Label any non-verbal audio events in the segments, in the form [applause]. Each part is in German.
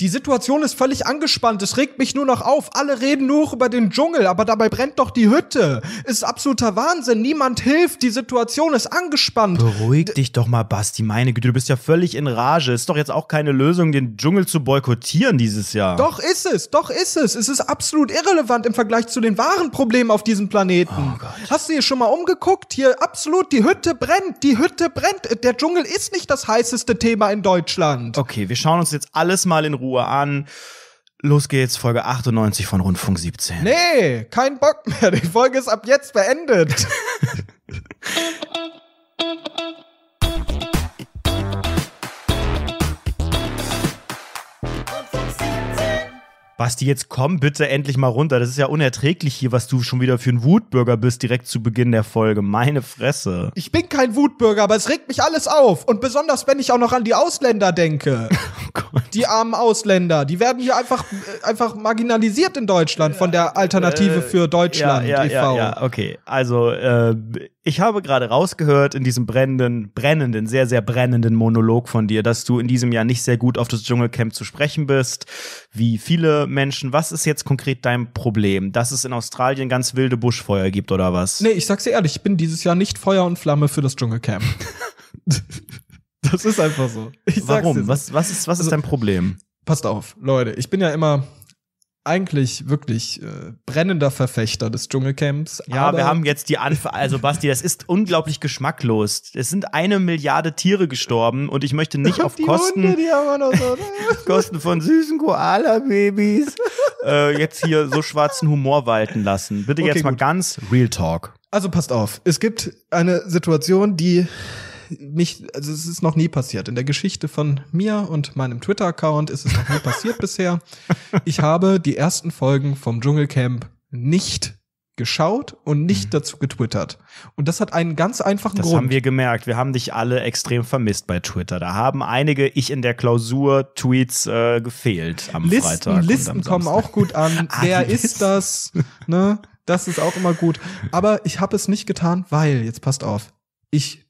Die Situation ist völlig angespannt. Es regt mich nur noch auf. Alle reden nur über den Dschungel, aber dabei brennt doch die Hütte. Ist absoluter Wahnsinn. Niemand hilft. Die Situation ist angespannt. Beruhig D dich doch mal, Basti. Meine Güte, du bist ja völlig in Rage. Ist doch jetzt auch keine Lösung, den Dschungel zu boykottieren dieses Jahr. Doch ist es. Doch ist es. Es ist absolut irrelevant im Vergleich zu den wahren Problemen auf diesem Planeten. Oh Hast du hier schon mal umgeguckt? Hier absolut die Hütte brennt. Die Hütte brennt. Der Dschungel ist nicht das heißeste Thema in Deutschland. Okay, wir schauen uns jetzt alles mal in Ruhe Ruhe an. Los geht's, Folge 98 von Rundfunk 17. Nee, kein Bock mehr. Die Folge ist ab jetzt beendet. [laughs] Basti, jetzt komm bitte endlich mal runter. Das ist ja unerträglich hier, was du schon wieder für ein Wutbürger bist, direkt zu Beginn der Folge. Meine Fresse. Ich bin kein Wutbürger, aber es regt mich alles auf. Und besonders, wenn ich auch noch an die Ausländer denke. [laughs] Oh die armen Ausländer, die werden hier einfach, äh, einfach marginalisiert in Deutschland von der Alternative äh, für Deutschland ja, ja, e.V. Ja, e ja, okay. Also, äh, ich habe gerade rausgehört in diesem brennenden, brennenden, sehr, sehr brennenden Monolog von dir, dass du in diesem Jahr nicht sehr gut auf das Dschungelcamp zu sprechen bist, wie viele Menschen. Was ist jetzt konkret dein Problem? Dass es in Australien ganz wilde Buschfeuer gibt oder was? Nee, ich sag's dir ehrlich, ich bin dieses Jahr nicht Feuer und Flamme für das Dschungelcamp. [laughs] das ist einfach so. Ich Warum? Sag's dir so. Was, was ist, was ist also, dein Problem? Passt auf, Leute, ich bin ja immer, eigentlich wirklich äh, brennender Verfechter des Dschungelcamps. Ja, wir haben jetzt die Anf also Basti, das ist unglaublich geschmacklos. Es sind eine Milliarde Tiere gestorben und ich möchte nicht [laughs] auf die Kosten Hunde, so, ne? [laughs] Kosten von süßen Koala-Babys äh, jetzt hier so schwarzen Humor walten lassen. Bitte okay, jetzt mal gut. ganz Real Talk. Also passt auf, es gibt eine Situation, die nicht, also es ist noch nie passiert. In der Geschichte von mir und meinem Twitter-Account ist es noch nie passiert [laughs] bisher. Ich habe die ersten Folgen vom Dschungelcamp nicht geschaut und nicht mhm. dazu getwittert. Und das hat einen ganz einfachen das Grund. Das haben wir gemerkt. Wir haben dich alle extrem vermisst bei Twitter. Da haben einige ich in der Klausur Tweets äh, gefehlt am Listen, Freitag. Listen kommen auch gut an. [laughs] ah, Wer ist das? Ne? Das ist auch immer gut. Aber ich habe es nicht getan, weil, jetzt passt auf, ich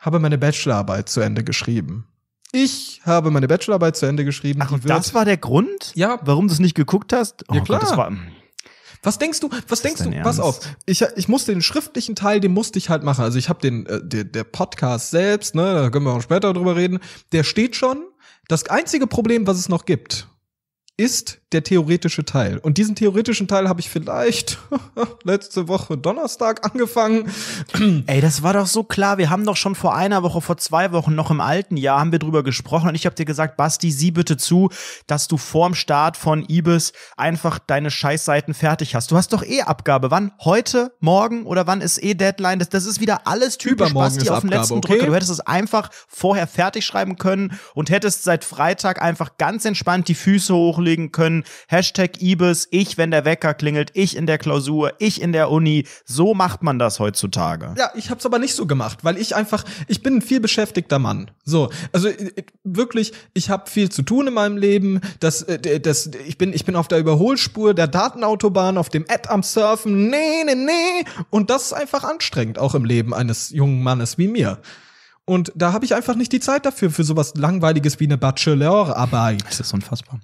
habe meine Bachelorarbeit zu Ende geschrieben. Ich habe meine Bachelorarbeit zu Ende geschrieben. Ach, das war der Grund? Ja. Warum du es nicht geguckt hast? Oh ja, klar. Gott, das war, was denkst du? Was denkst du? Ernst? Pass auf. Ich, ich musste den schriftlichen Teil, den musste ich halt machen. Also ich habe den äh, der, der Podcast selbst, ne, da können wir auch später drüber reden. Der steht schon. Das einzige Problem, was es noch gibt, ist der theoretische Teil. Und diesen theoretischen Teil habe ich vielleicht [laughs] letzte Woche Donnerstag angefangen. Ey, das war doch so klar. Wir haben doch schon vor einer Woche, vor zwei Wochen noch im alten Jahr haben wir drüber gesprochen und ich habe dir gesagt, Basti, sieh bitte zu, dass du vorm Start von Ibis einfach deine Scheißseiten fertig hast. Du hast doch eh Abgabe. Wann? Heute? Morgen? Oder wann ist eh Deadline? Das, das ist wieder alles typisch Übermorgen Basti auf dem letzten okay? Drücker. Du hättest es einfach vorher fertig schreiben können und hättest seit Freitag einfach ganz entspannt die Füße hochlegen zulegen können. Hashtag Ibis, ich, wenn der Wecker klingelt, ich in der Klausur, ich in der Uni. So macht man das heutzutage. Ja, ich hab's aber nicht so gemacht, weil ich einfach, ich bin ein viel beschäftigter Mann. So, also äh, äh, wirklich, ich habe viel zu tun in meinem Leben. Das, äh, das, ich bin, ich bin auf der Überholspur der Datenautobahn, auf dem Ad am Surfen. Nee, nee, nee. Und das ist einfach anstrengend, auch im Leben eines jungen Mannes wie mir. Und da habe ich einfach nicht die Zeit dafür, für sowas Langweiliges wie eine Bachelorarbeit. Das ist unfassbar.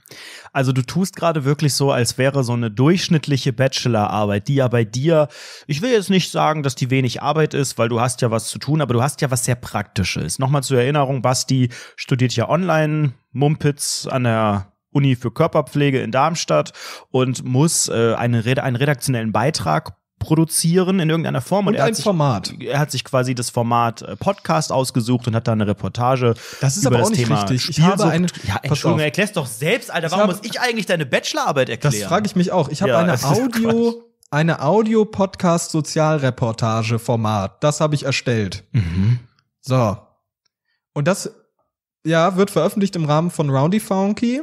Also du tust gerade wirklich so, als wäre so eine durchschnittliche Bachelorarbeit, die ja bei dir, ich will jetzt nicht sagen, dass die wenig Arbeit ist, weil du hast ja was zu tun, aber du hast ja was sehr Praktisches. Nochmal zur Erinnerung, Basti studiert ja online Mumpitz an der Uni für Körperpflege in Darmstadt und muss äh, eine, einen redaktionellen Beitrag produzieren in irgendeiner Form. Und, und er ein hat sich, Format. Er hat sich quasi das Format äh, Podcast ausgesucht und hat da eine Reportage. Das ist über aber das auch nicht Thema richtig. Ich habe eine. Ja, Entschuldigung, erklärst doch selbst, Alter. Warum hab, muss ich eigentlich deine Bachelorarbeit erklären? Das frage ich mich auch. Ich habe ja, eine Audio. Eine Audio-Podcast-Sozialreportage-Format. Das habe ich erstellt. Mhm. So. Und das, ja, wird veröffentlicht im Rahmen von Roundy Funky.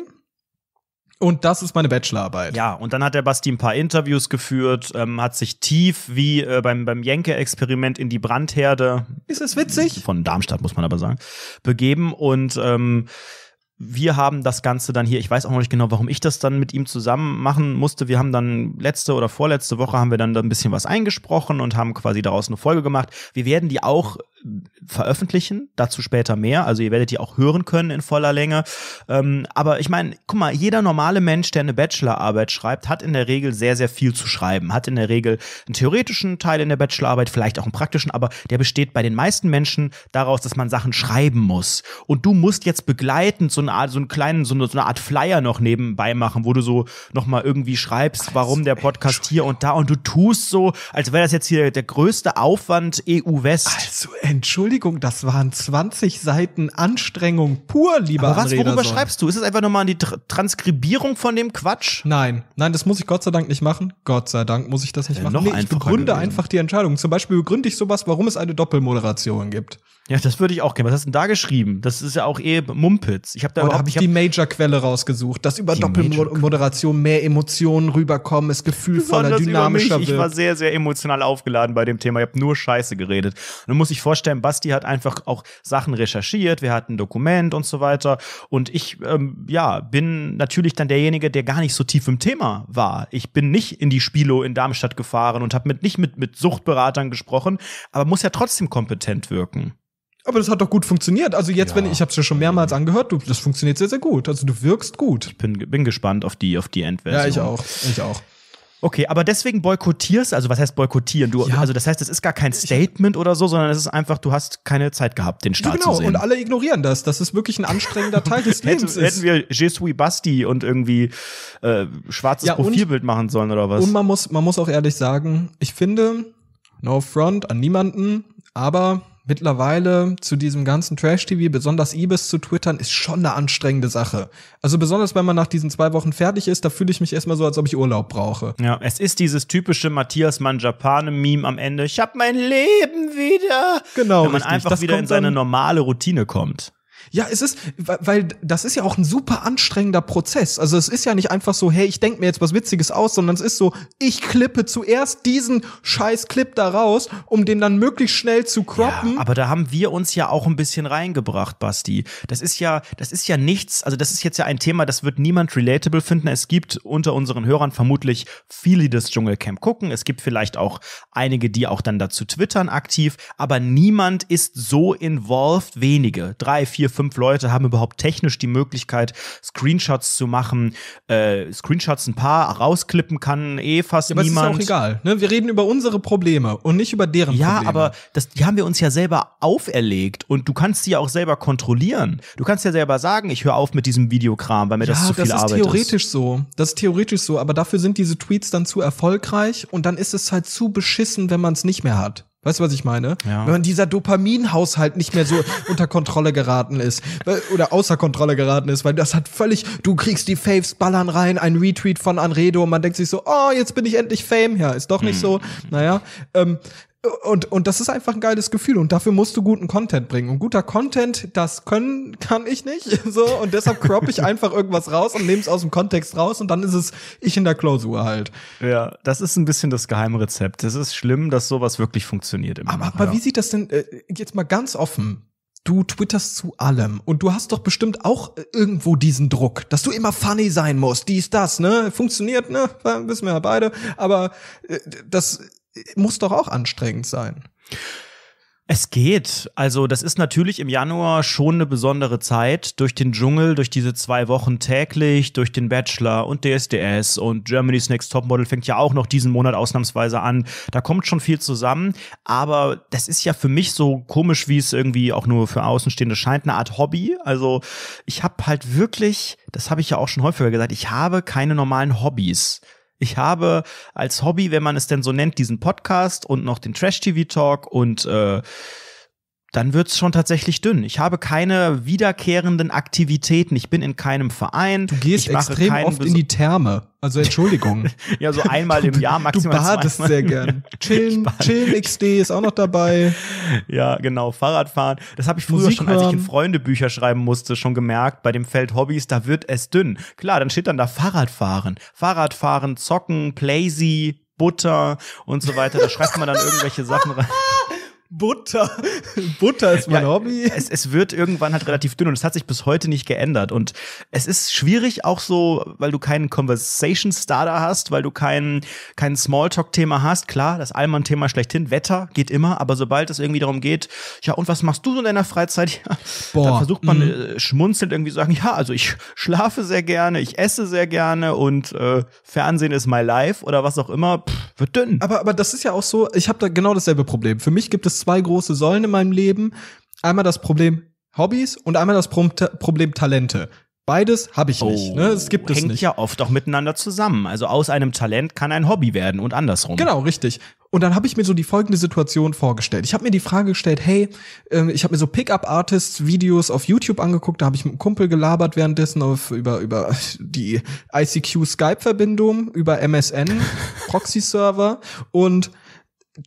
Und das ist meine Bachelorarbeit. Ja, und dann hat der Basti ein paar Interviews geführt, ähm, hat sich tief wie äh, beim, beim Jenke-Experiment in die Brandherde. Ist es witzig? Von Darmstadt, muss man aber sagen, begeben und ähm, wir haben das Ganze dann hier, ich weiß auch noch nicht genau, warum ich das dann mit ihm zusammen machen musste. Wir haben dann letzte oder vorletzte Woche haben wir dann ein bisschen was eingesprochen und haben quasi daraus eine Folge gemacht. Wir werden die auch veröffentlichen, dazu später mehr. Also ihr werdet die auch hören können in voller Länge. Ähm, aber ich meine, guck mal, jeder normale Mensch, der eine Bachelorarbeit schreibt, hat in der Regel sehr, sehr viel zu schreiben. Hat in der Regel einen theoretischen Teil in der Bachelorarbeit, vielleicht auch einen praktischen, aber der besteht bei den meisten Menschen daraus, dass man Sachen schreiben muss. Und du musst jetzt begleitend so eine eine Art, so einen kleinen, so eine, so eine Art Flyer noch nebenbei machen, wo du so nochmal irgendwie schreibst, warum der Podcast hier und da und du tust so, als wäre das jetzt hier der größte Aufwand EU-West. Also, Entschuldigung, das waren 20 Seiten Anstrengung pur, lieber Aber was, worüber Sohn. schreibst du? Ist es einfach nochmal die Tr Transkribierung von dem Quatsch? Nein, nein, das muss ich Gott sei Dank nicht machen. Gott sei Dank muss ich das nicht äh, machen. Noch nee, ich begründe gewesen. einfach die Entscheidung. Zum Beispiel begründe ich sowas, warum es eine Doppelmoderation gibt. Ja, das würde ich auch gerne. Was hast du denn da geschrieben? Das ist ja auch eh Mumpitz. Ich habe da oh, hab ich die Major-Quelle rausgesucht, dass über Doppelmoderation mehr Emotionen rüberkommen, es gefühlvoller, dynamischer wird. Ich war sehr, sehr emotional aufgeladen bei dem Thema. Ich habe nur Scheiße geredet. Und dann muss ich vorstellen, Basti hat einfach auch Sachen recherchiert. Wir hatten ein Dokument und so weiter. Und ich, ähm, ja, bin natürlich dann derjenige, der gar nicht so tief im Thema war. Ich bin nicht in die Spilo in Darmstadt gefahren und habe mit, nicht mit, mit Suchtberatern gesprochen, aber muss ja trotzdem kompetent wirken. Aber das hat doch gut funktioniert. Also jetzt, ja. wenn ich habe es ja schon mehrmals mhm. angehört, du, das funktioniert sehr, sehr gut. Also du wirkst gut. Ich bin, bin gespannt auf die, auf die Endversion. Ja, ich auch. Ich auch. Okay, aber deswegen boykottierst, also was heißt boykottieren? Du, ja. also das heißt, es ist gar kein Statement oder so, sondern es ist einfach, du hast keine Zeit gehabt, den Start genau, zu sehen. Genau, und alle ignorieren das, Das ist wirklich ein anstrengender Teil des [laughs] Lebens hätten, Hätten wir Je suis Basti und irgendwie äh, schwarzes ja, Profilbild und, machen sollen oder was? Und man muss, man muss auch ehrlich sagen, ich finde, no front an niemanden, aber mittlerweile zu diesem ganzen Trash-TV, besonders Ibis zu twittern, ist schon eine anstrengende Sache. Also besonders, wenn man nach diesen zwei Wochen fertig ist, da fühle ich mich erstmal so, als ob ich Urlaub brauche. Ja, es ist dieses typische Matthias Mann Japane-Meme am Ende. Ich hab mein Leben wieder. Genau. Wenn man richtig. einfach das wieder in seine normale Routine kommt. Ja, es ist, weil das ist ja auch ein super anstrengender Prozess. Also es ist ja nicht einfach so, hey, ich denke mir jetzt was Witziges aus, sondern es ist so, ich klippe zuerst diesen scheiß Clip da raus, um den dann möglichst schnell zu croppen. Ja, aber da haben wir uns ja auch ein bisschen reingebracht, Basti. Das ist ja, das ist ja nichts, also das ist jetzt ja ein Thema, das wird niemand relatable finden. Es gibt unter unseren Hörern vermutlich viele, die das Dschungelcamp gucken. Es gibt vielleicht auch einige, die auch dann dazu twittern aktiv, aber niemand ist so involved, wenige, drei, vier, fünf Leute haben überhaupt technisch die Möglichkeit, Screenshots zu machen. Äh, Screenshots ein paar rausklippen kann eh fast ja, aber niemand. Aber ist auch egal. Ne? Wir reden über unsere Probleme und nicht über deren ja, Probleme. Ja, aber das, die haben wir uns ja selber auferlegt und du kannst sie ja auch selber kontrollieren. Du kannst ja selber sagen, ich höre auf mit diesem Videokram, weil mir ja, das zu viel das Arbeit ist. Das ist theoretisch so. Das ist theoretisch so, aber dafür sind diese Tweets dann zu erfolgreich und dann ist es halt zu beschissen, wenn man es nicht mehr hat. Weißt du, was ich meine? Ja. Wenn dieser Dopaminhaushalt nicht mehr so [laughs] unter Kontrolle geraten ist oder außer Kontrolle geraten ist, weil das hat völlig, du kriegst die Faves ballern rein, ein Retweet von Anredo und man denkt sich so, oh, jetzt bin ich endlich Fame. Ja, ist doch nicht hm. so. Naja, ähm, und, und das ist einfach ein geiles Gefühl und dafür musst du guten Content bringen. Und guter Content, das können, kann ich nicht. [laughs] So, und deshalb crop ich einfach irgendwas raus und nehme es aus dem Kontext raus und dann ist es ich in der Klausur halt. Ja, das ist ein bisschen das Geheimrezept. Es ist schlimm, dass sowas wirklich funktioniert. Immer aber, aber ja. wie sieht das denn, äh, jetzt mal ganz offen, du twitterst zu allem und du hast doch bestimmt auch äh, irgendwo diesen Druck, dass du immer funny sein musst, dies, das, ne? Funktioniert, ne? Wissen wir ja beide. Aber äh, das muss doch auch anstrengend sein. Es geht. Also, das ist natürlich im Januar schon eine besondere Zeit. Durch den Dschungel, durch diese zwei Wochen täglich, durch den Bachelor und DSDS und Germany's Next Topmodel fängt ja auch noch diesen Monat ausnahmsweise an. Da kommt schon viel zusammen. Aber das ist ja für mich so komisch, wie es irgendwie auch nur für Außenstehende scheint, eine Art Hobby. Also, ich habe halt wirklich, das habe ich ja auch schon häufiger gesagt, ich habe keine normalen Hobbys. Ich habe als Hobby, wenn man es denn so nennt, diesen Podcast und noch den Trash TV Talk und äh, dann wird's schon tatsächlich dünn. Ich habe keine wiederkehrenden Aktivitäten. Ich bin in keinem Verein. Du gehst extrem oft Bes in die Therme. Also Entschuldigung. [laughs] ja, so einmal im Jahr maximal. Du badest zweimal. sehr gern. Chillen, Chillen XD ist auch noch dabei. ja, genau. Fahrradfahren. Das habe ich früher Musik schon, als ich in Freundebücher schreiben musste, schon gemerkt. Bei dem Feld Hobbys, da wird es dünn. Klar, dann steht dann da Fahrradfahren. Fahrradfahren, Zocken, Playsy, Butter und so weiter. Da schreibt man dann irgendwelche Sachen rein. [laughs] Butter. [laughs] Butter ist mein ja, Hobby. Es, es wird irgendwann halt relativ dünn und es hat sich bis heute nicht geändert. Und es ist schwierig auch so, weil du keinen Conversation Starter hast, weil du keinen kein Smalltalk-Thema hast. Klar, das Allmann-Thema schlechthin. Wetter geht immer, aber sobald es irgendwie darum geht, ja, und was machst du so in deiner Freizeit? Ja, Boah, dann versucht man mh. Mhm. Äh, schmunzelnd irgendwie zu sagen, ja, also ich schlafe sehr gerne, ich esse sehr gerne und äh, Fernsehen ist my life oder was auch immer. Pff, wird dünn. Aber, aber das ist ja auch so, ich habe da genau dasselbe Problem. Für mich gibt es zwei große Säulen in meinem Leben. Einmal das Problem Hobbys und einmal das Problem Talente. Beides habe ich oh, nicht. Ne? Es gibt es oh, hängt nicht. ja oft auch miteinander zusammen. Also aus einem Talent kann ein Hobby werden und andersrum. Genau, richtig. Und dann habe ich mir so die folgende Situation vorgestellt. Ich habe mir die Frage gestellt, hey, äh, ich habe mir so Pickup-Artists-Videos auf YouTube angeguckt, da habe ich mit einem Kumpel gelabert währenddessen auf, über, über [laughs] die ICQ-Skype-Verbindung, über MSN, [laughs] Proxy-Server und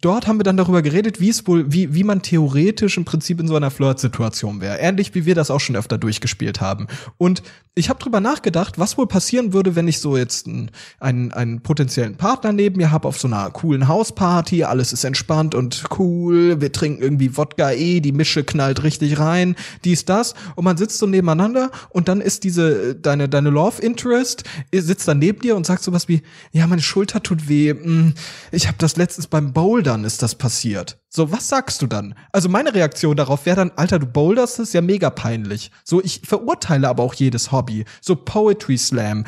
dort haben wir dann darüber geredet, wie es wohl, wie, wie man theoretisch im Prinzip in so einer Flirt-Situation wäre. Ähnlich wie wir das auch schon öfter durchgespielt haben. Und ich habe drüber nachgedacht, was wohl passieren würde, wenn ich so jetzt einen, einen, einen potenziellen Partner neben mir habe auf so einer coolen Hausparty, alles ist entspannt und cool, wir trinken irgendwie Wodka eh, die Mische knallt richtig rein, dies, das. Und man sitzt so nebeneinander und dann ist diese, deine, deine Love Interest, sitzt dann neben dir und sagt sowas wie, ja, meine Schulter tut weh, hm, ich habe das letztens beim Bowl Bouldern ist das passiert. So, was sagst du dann? Also meine Reaktion darauf wäre dann, Alter, du boulderst, ist ja mega peinlich. So, ich verurteile aber auch jedes Hobby. So Poetry Slam,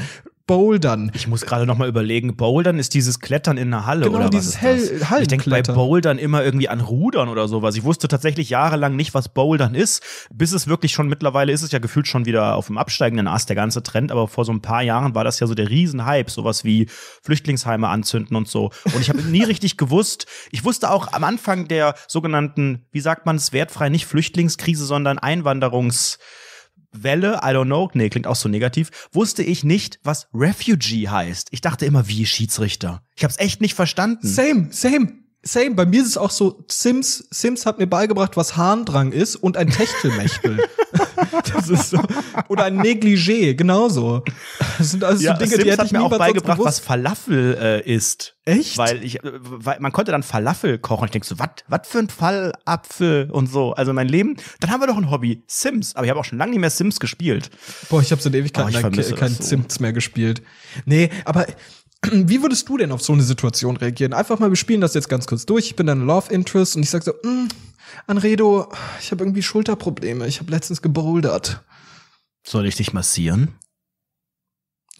Bouldern. Ich muss gerade nochmal überlegen, Bouldern ist dieses Klettern in einer Halle genau, oder dieses was ist das? Hall ich denke bei Bouldern immer irgendwie an Rudern oder sowas. Ich wusste tatsächlich jahrelang nicht, was Bouldern ist, bis es wirklich schon mittlerweile ist es ja gefühlt schon wieder auf dem absteigenden Ast der ganze Trend, aber vor so ein paar Jahren war das ja so der Riesenhype, sowas wie Flüchtlingsheime anzünden und so. Und ich habe nie [laughs] richtig gewusst, ich wusste auch am Anfang der sogenannten, wie sagt man es wertfrei, nicht Flüchtlingskrise, sondern Einwanderungs- Welle, I don't know, nee, klingt auch so negativ, wusste ich nicht, was Refugee heißt. Ich dachte immer, wie Schiedsrichter. Ich hab's echt nicht verstanden. Same, same. Same, bei mir ist es auch so, Sims, Sims hat mir beigebracht, was Harndrang ist und ein Techtelmechtel. [laughs] das ist so. [laughs] Oder ein Negligé, genauso. Das sind alles ja, so Dinge, Sims die hätte ich mir auch beigebracht, was Falafel äh, ist. Echt? Weil ich, äh, weil man konnte dann Falafel kochen. Ich denke so, was, was für ein Fallapfel und so. Also mein Leben. Dann haben wir doch ein Hobby, Sims. Aber ich habe auch schon lange nicht mehr Sims gespielt. Boah, ich habe so in Ewigkeit oh, ah, kein so. Sims mehr gespielt. Nee, aber wie würdest du denn auf so eine Situation reagieren? Einfach mal, wir spielen das jetzt ganz kurz durch. Ich bin dein Love Interest und ich sag so, mm, Anredo, ich habe irgendwie Schulterprobleme. Ich habe letztens gebouldert. Soll ich dich massieren?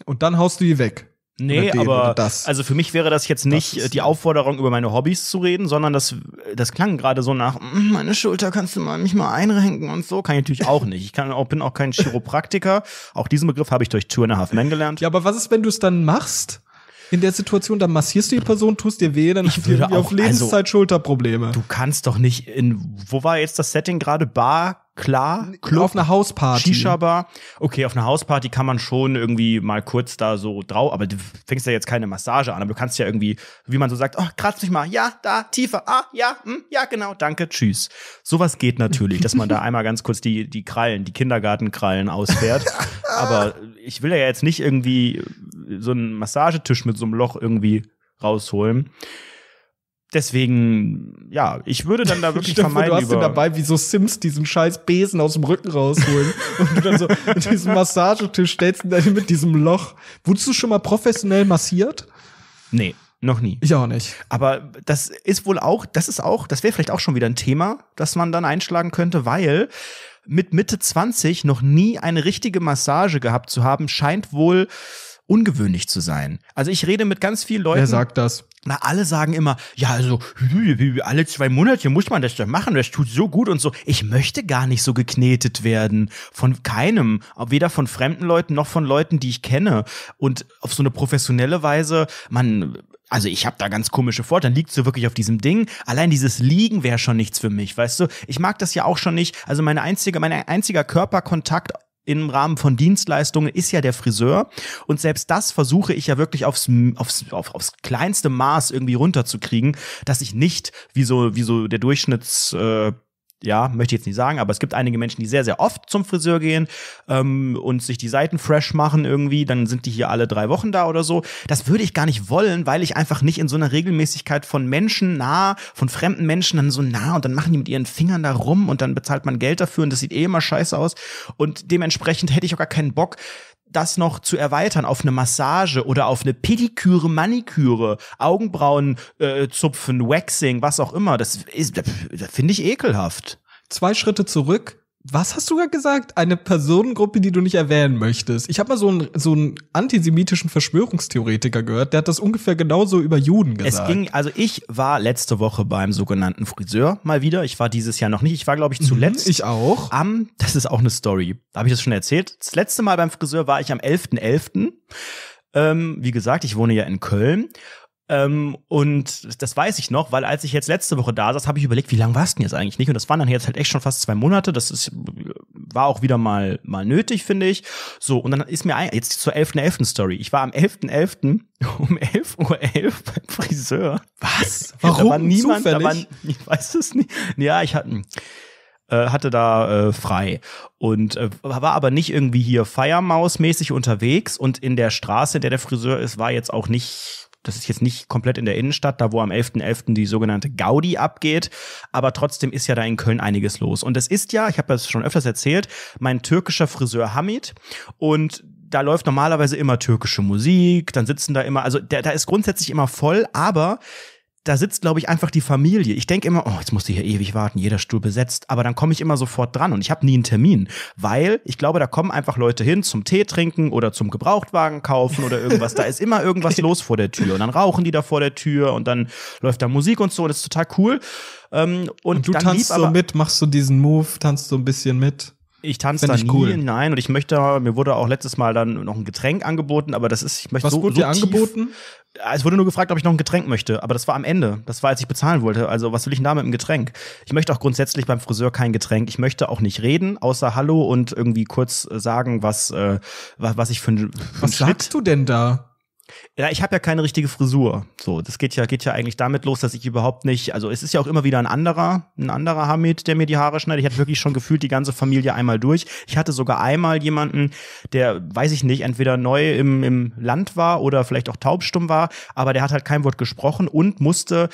Und dann haust du die weg. Nee, aber also für mich wäre das jetzt nicht das äh, die Aufforderung, über meine Hobbys zu reden, sondern das, das klang gerade so nach, mm, meine Schulter kannst du mal mich mal einrenken und so. Kann ich natürlich auch nicht. Ich kann auch, bin auch kein Chiropraktiker. Auch diesen Begriff habe ich durch Two and a Half Men gelernt. Ja, aber was ist, wenn du es dann machst? in der Situation, da massierst du die Person, tust dir weh, dann ich hast du auf auch, also Lebenszeit also, Schulterprobleme. Du kannst doch nicht in, wo war jetzt das Setting gerade? Bar, klar, Club, auf einer Hausparty. Shisha-Bar. Okay, auf einer Hausparty kann man schon irgendwie mal kurz da so drauf, aber du fängst ja jetzt keine Massage an, aber du kannst ja irgendwie, wie man so sagt, oh, kratz mich mal, ja, da, tiefer, ah, ja, hm, ja, genau, danke, tschüss. Sowas geht natürlich, dass man da [laughs] einmal ganz kurz die, die Krallen, die Kindergartenkrallen ausfährt. [laughs] aber ich will ja jetzt nicht irgendwie so einen Massagetisch mit so einem Loch irgendwie rausholen deswegen, ja, ich würde dann da [laughs] wirklich Stimmt, vermeiden. Du hast den dabei, wie so Sims diesen scheiß Besen aus dem Rücken rausholen [laughs] und du dann so in diesen Massagetisch stellst und dann mit diesem Loch. Wurdest du schon mal professionell massiert? Nee. Noch nie. Ich auch nicht. Aber das ist wohl auch, das ist auch, das wäre vielleicht auch schon wieder ein Thema, das man dann einschlagen könnte, weil mit Mitte 20 noch nie eine richtige Massage gehabt zu haben, scheint wohl ungewöhnlich zu sein. Also ich rede mit ganz vielen Leuten. Wer sagt das? Na, alle sagen immer, ja, also alle zwei Monate muss man das doch machen, das tut so gut und so. Ich möchte gar nicht so geknetet werden von keinem, weder von fremden Leuten noch von Leuten, die ich kenne. Und auf so eine professionelle Weise, man also ich habe da ganz komische Vorteile, dann liegst du wirklich auf diesem Ding. Allein dieses Liegen wäre schon nichts für mich, weißt du? Ich mag das ja auch schon nicht. Also meine einzige, mein einziger Körperkontakt im Rahmen von Dienstleistungen ist ja der Friseur. Und selbst das versuche ich ja wirklich aufs, aufs, auf, aufs kleinste Maß irgendwie runterzukriegen, dass ich nicht wie so, wie so der Durchschnitts, äh, ja, möchte ich jetzt nicht sagen, aber es gibt einige Menschen, die sehr, sehr oft zum Friseur gehen ähm, und sich die Seiten fresh machen irgendwie, dann sind die hier alle drei Wochen da oder so. Das würde ich gar nicht wollen, weil ich einfach nicht in so einer Regelmäßigkeit von Menschen nah, von fremden Menschen dann so nah und dann machen die mit ihren Fingern da rum und dann bezahlt man Geld dafür und das sieht eh immer scheiße aus. Und dementsprechend hätte ich auch gar keinen Bock, das noch zu erweitern auf eine Massage oder auf eine Pediküre, Maniküre, Augenbrauen äh, zupfen, Waxing, was auch immer, das, das finde ich ekelhaft. Zwei Schritte zurück, was hast du gerade gesagt? Eine Personengruppe, die du nicht erwähnen möchtest. Ich habe mal so einen, so einen antisemitischen Verschwörungstheoretiker gehört, der hat das ungefähr genauso über Juden gesagt. Es ging, also ich war letzte Woche beim sogenannten Friseur mal wieder. Ich war dieses Jahr noch nicht. Ich war, glaube ich, mhm, zuletzt. ich auch. Am, das ist auch eine Story. Habe ich das schon erzählt? Das letzte Mal beim Friseur war ich am 11.11. .11. Ähm, wie gesagt, ich wohne ja in Köln ähm, und das weiß ich noch, weil als ich jetzt letzte Woche da saß, habe ich überlegt, wie lange war es denn jetzt eigentlich nicht? Und das waren dann jetzt halt echt schon fast zwei Monate. Das ist, war auch wieder mal, mal nötig, finde ich. So, und dann ist mir ein, jetzt zur 11.11. .11. Story. Ich war am 11.11. .11. [laughs] um 11.11 Uhr beim Friseur. Was? Warum? [laughs] Da war niemand, Zufällig? da war, ich weiß es nicht. Ja, ich hatte, hm, äh, hatte da äh, frei und äh, war aber nicht irgendwie hier Feiermaus-mäßig unterwegs und in der Straße, in der der Friseur ist, war jetzt auch nicht das ist jetzt nicht komplett in der Innenstadt, da wo am 11.11. .11. die sogenannte Gaudi abgeht, aber trotzdem ist ja da in Köln einiges los. Und es ist ja, ich habe das schon öfters erzählt, mein türkischer Friseur Hamid und da läuft normalerweise immer türkische Musik, dann sitzen da immer, also da, da ist grundsätzlich immer voll, aber da sitzt, glaube ich, einfach die Familie. Ich denke immer, oh, jetzt musst du hier ewig warten, jeder Stuhl besetzt. Aber dann komme ich immer sofort dran und ich habe nie einen Termin, weil ich glaube, da kommen einfach Leute hin zum Tee trinken oder zum Gebrauchtwagen kaufen oder irgendwas. da ist immer irgendwas [laughs] los vor der Tür. Und dann rauchen die da vor der Tür und dann läuft da Musik und so. Und das ist total cool. Ähm, und, und, du tanzt so mit, machst du so diesen Move, tanzt so ein bisschen mit. Ich tanze da nie, cool. nein. Und ich möchte, mir wurde auch letztes Mal dann noch ein Getränk angeboten, aber das ist, ich möchte Was so, wurde so dir angeboten? Ah, es wurde nur gefragt, ob ich noch ein Getränk möchte, aber das war am Ende. Das war, als ich bezahlen wollte. Also, was will ich denn da mit einem Getränk? Ich möchte auch grundsätzlich beim Friseur kein Getränk. Ich möchte auch nicht reden, außer Hallo und irgendwie kurz äh, sagen, was, äh, was, ich für ein. Was Schritt. sagst du denn da? Ja, ich habe ja keine richtige Frisur. So, das geht ja, geht ja eigentlich damit los, dass ich überhaupt nicht, also es ist ja auch immer wieder ein anderer, ein anderer Hamid, der mir die Haare schneidet. Ich hatte wirklich schon gefühlt die ganze Familie einmal durch. Ich hatte sogar einmal jemanden, der, weiß ich nicht, entweder neu im, im Land war oder vielleicht auch taubstumm war, aber der hat halt kein Wort gesprochen und musste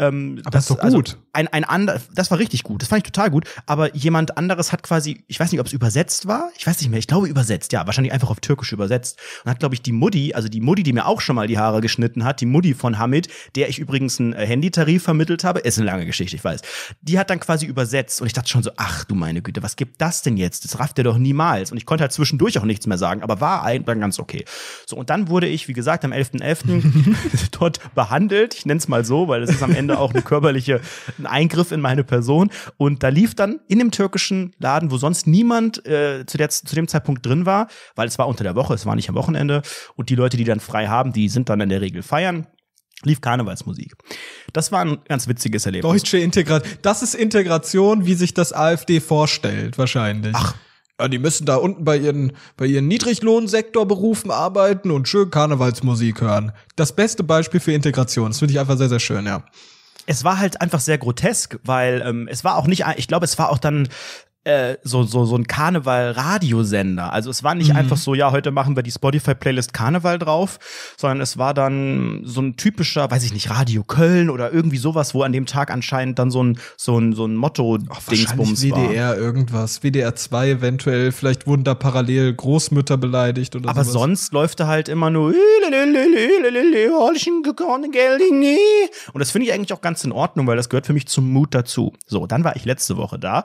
ähm, aber das ist doch also gut. Also ein, ein ander, das war richtig gut, das fand ich total gut. Aber jemand anderes hat quasi, ich weiß nicht, ob es übersetzt war, ich weiß nicht mehr, ich glaube übersetzt, ja, wahrscheinlich einfach auf Türkisch übersetzt. Und hat, glaube ich, die Mutti, also die Mutti, die mir auch schon mal die Haare geschnitten hat, die Mutti von Hamid, der ich übrigens einen äh, Handytarif vermittelt habe, ist eine lange Geschichte, ich weiß. Die hat dann quasi übersetzt und ich dachte schon so, ach du meine Güte, was gibt das denn jetzt? Das rafft er doch niemals. Und ich konnte halt zwischendurch auch nichts mehr sagen, aber war eigentlich ganz okay. So, und dann wurde ich, wie gesagt, am 11.11. .11. [laughs] dort behandelt, ich nenne es mal so, weil es ist am Ende Ende auch ein körperlicher ein Eingriff in meine Person. Und da lief dann in dem türkischen Laden, wo sonst niemand äh, zu, der, zu dem Zeitpunkt drin war, weil es war unter der Woche, es war nicht am Wochenende. Und die Leute, die dann frei haben, die sind dann in der Regel feiern lief Karnevalsmusik. Das war ein ganz witziges Erlebnis. Deutsche Integration. Das ist Integration, wie sich das AfD vorstellt, wahrscheinlich. Ach. Ja, die müssen da unten bei ihren, bei ihren Niedriglohnsektorberufen arbeiten und schön Karnevalsmusik hören. Das beste Beispiel für Integration. Das finde ich einfach sehr, sehr schön, ja es war halt einfach sehr grotesk, weil ähm, es war auch nicht, ich glaube, es war auch dann äh, so, so, so ein Karneval-Radiosender. Also es war nicht mhm. einfach so, ja, heute machen wir die Spotify-Playlist Karneval drauf, sondern es war dann so ein typischer, weiß ich nicht, Radio Köln oder irgendwie sowas, wo an dem Tag anscheinend dann so ein, so ein, so ein Motto-Dingsbums war. WDR irgendwas, WDR 2 eventuell, vielleicht wurden da parallel Großmütter beleidigt oder so. Aber sowas. sonst läuft da halt immer nur und das finde ich eigentlich auch ganz in Ordnung, weil das gehört für mich zum Mut dazu. So, dann war ich letzte Woche da.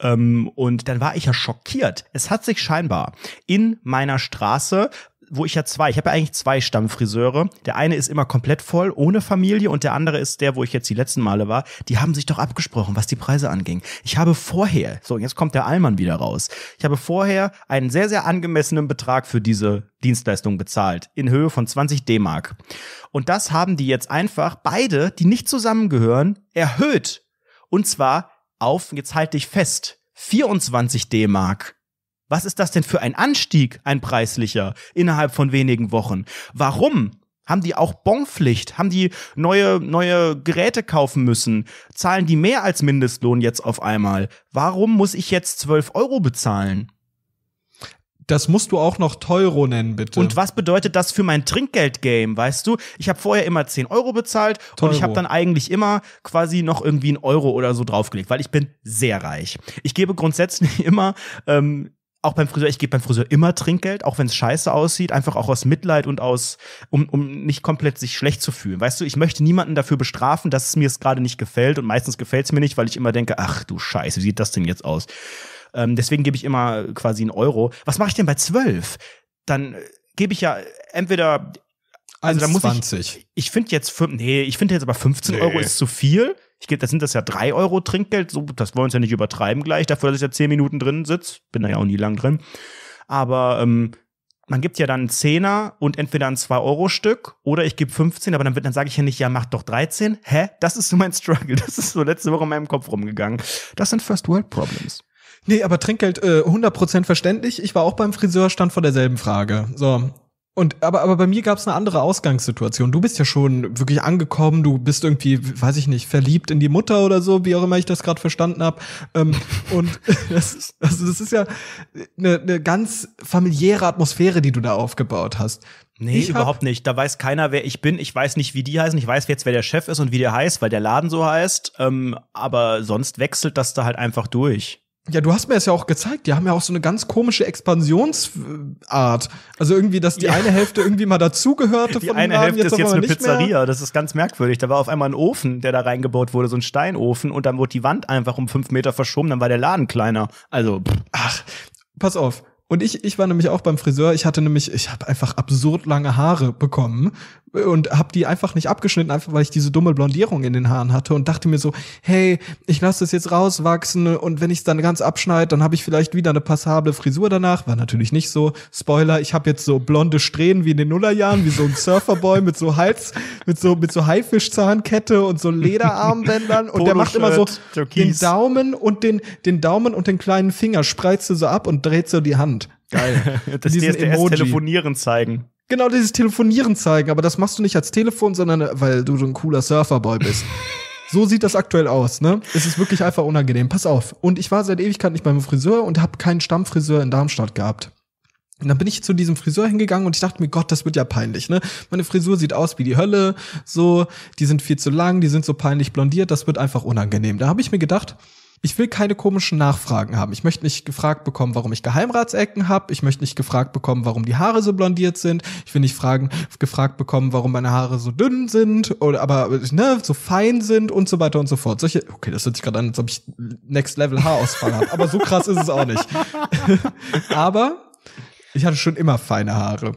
Ähm, ähm, und dann war ich ja schockiert. Es hat sich scheinbar in meiner Straße wo ich ja zwei, ich habe ja eigentlich zwei Stammfriseure. Der eine ist immer komplett voll, ohne Familie und der andere ist der, wo ich jetzt die letzten Male war. Die haben sich doch abgesprochen, was die Preise anging. Ich habe vorher, so jetzt kommt der Allmann wieder raus, ich habe vorher einen sehr, sehr angemessenen Betrag für diese Dienstleistung bezahlt, in Höhe von 20 D-Mark. Und das haben die jetzt einfach, beide, die nicht zusammengehören, erhöht. Und zwar auf, jetzt halte ich fest, 24 D-Mark. Was ist das denn für ein Anstieg, ein preislicher, innerhalb von wenigen Wochen? Warum? Haben die auch Bonpflicht? Haben die neue, neue Geräte kaufen müssen? Zahlen die mehr als Mindestlohn jetzt auf einmal? Warum muss ich jetzt 12 Euro bezahlen? Das musst du auch noch Teuro nennen, bitte. Und was bedeutet das für mein Trinkgeld-Game, weißt du? Ich habe vorher immer 10 Euro bezahlt Teuro. und ich habe dann eigentlich immer quasi noch irgendwie einen Euro oder so draufgelegt, weil ich bin sehr reich. Ich gebe grundsätzlich [laughs] immer ähm, auch beim Friseur, ich gebe beim Friseur immer Trinkgeld, auch wenn es scheiße aussieht, einfach auch aus Mitleid und aus, um, um nicht komplett sich schlecht zu fühlen. Weißt du, ich möchte niemanden dafür bestrafen, dass es mir gerade nicht gefällt und meistens gefällt es mir nicht, weil ich immer denke, ach du Scheiße, wie sieht das denn jetzt aus? Ähm, deswegen gebe ich immer quasi einen Euro. Was mache ich denn bei 12? Dann äh, gebe ich ja entweder also da muss ich. Ich finde jetzt nee, ich finde jetzt aber 15 nee. Euro ist zu viel. Ich gebe, das sind das ja 3 Euro Trinkgeld. So, das wollen wir uns ja nicht übertreiben gleich, dafür, dass ich ja 10 Minuten drin sitze. Bin da ja auch nie lang drin. Aber ähm, man gibt ja dann einen Zehner und entweder ein 2-Euro-Stück oder ich gebe 15, aber dann, wird, dann sage ich ja nicht, ja, mach doch 13. Hä? Das ist so mein [laughs] Struggle. Das ist so letzte Woche in meinem Kopf rumgegangen. Das sind First World Problems. Nee, aber Trinkgeld äh, 100% verständlich. Ich war auch beim Friseur, stand vor derselben Frage. So. Und aber, aber bei mir gab es eine andere Ausgangssituation. Du bist ja schon wirklich angekommen, du bist irgendwie, weiß ich nicht, verliebt in die Mutter oder so, wie auch immer ich das gerade verstanden habe. Ähm, [laughs] und [laughs] das ist, also das ist ja eine, eine ganz familiäre Atmosphäre, die du da aufgebaut hast. Nee, ich überhaupt nicht. Da weiß keiner, wer ich bin. Ich weiß nicht, wie die heißen. Ich weiß jetzt, wer der Chef ist und wie der heißt, weil der Laden so heißt. Ähm, aber sonst wechselt das da halt einfach durch. Ja, du hast mir es ja auch gezeigt. Die haben ja auch so eine ganz komische Expansionsart. Also irgendwie, dass die ja. eine Hälfte irgendwie mal dazugehörte [laughs] von Die eine Hälfte jetzt ist jetzt eine Pizzeria. Mehr. Das ist ganz merkwürdig. Da war auf einmal ein Ofen, der da reingebaut wurde, so ein Steinofen. Und dann wurde die Wand einfach um fünf Meter verschoben. Dann war der Laden kleiner. Also, pff. ach, pass auf. Und ich, ich war nämlich auch beim Friseur. Ich hatte nämlich, ich habe einfach absurd lange Haare bekommen und habe die einfach nicht abgeschnitten, einfach weil ich diese dumme Blondierung in den Haaren hatte und dachte mir so, hey, ich lasse das jetzt rauswachsen und wenn ich es dann ganz abschneide, dann habe ich vielleicht wieder eine passable Frisur danach. War natürlich nicht so. Spoiler, ich habe jetzt so blonde Strähnen wie in den Nullerjahren, wie so ein Surferboy mit so Hals, mit so mit so Haifischzahnkette und so Lederarmbändern und der macht immer so den Daumen und den den Daumen und den kleinen Finger spreizt du so ab und dreht so die Hand. Geil. [laughs] das DSDS telefonieren zeigen. Genau, dieses Telefonieren zeigen, aber das machst du nicht als Telefon, sondern äh, weil du so ein cooler Surferboy bist. [laughs] so sieht das aktuell aus, ne? Es ist wirklich einfach unangenehm. Pass auf. Und ich war seit Ewigkeit nicht beim Friseur und habe keinen Stammfriseur in Darmstadt gehabt. Und dann bin ich zu diesem Friseur hingegangen und ich dachte mir, Gott, das wird ja peinlich, ne? Meine Frisur sieht aus wie die Hölle, so, die sind viel zu lang, die sind so peinlich blondiert, das wird einfach unangenehm. Da habe ich mir gedacht, ich will keine komischen Nachfragen haben. Ich möchte nicht gefragt bekommen, warum ich Geheimratsecken habe. Ich möchte nicht gefragt bekommen, warum die Haare so blondiert sind. Ich will nicht fragen, gefragt bekommen, warum meine Haare so dünn sind oder aber ne, so fein sind und so weiter und so fort. Solche, okay, das hört sich gerade an, als ob ich Next Level Haarausfall habe. Aber so krass ist es auch nicht. [laughs] aber ich hatte schon immer feine Haare.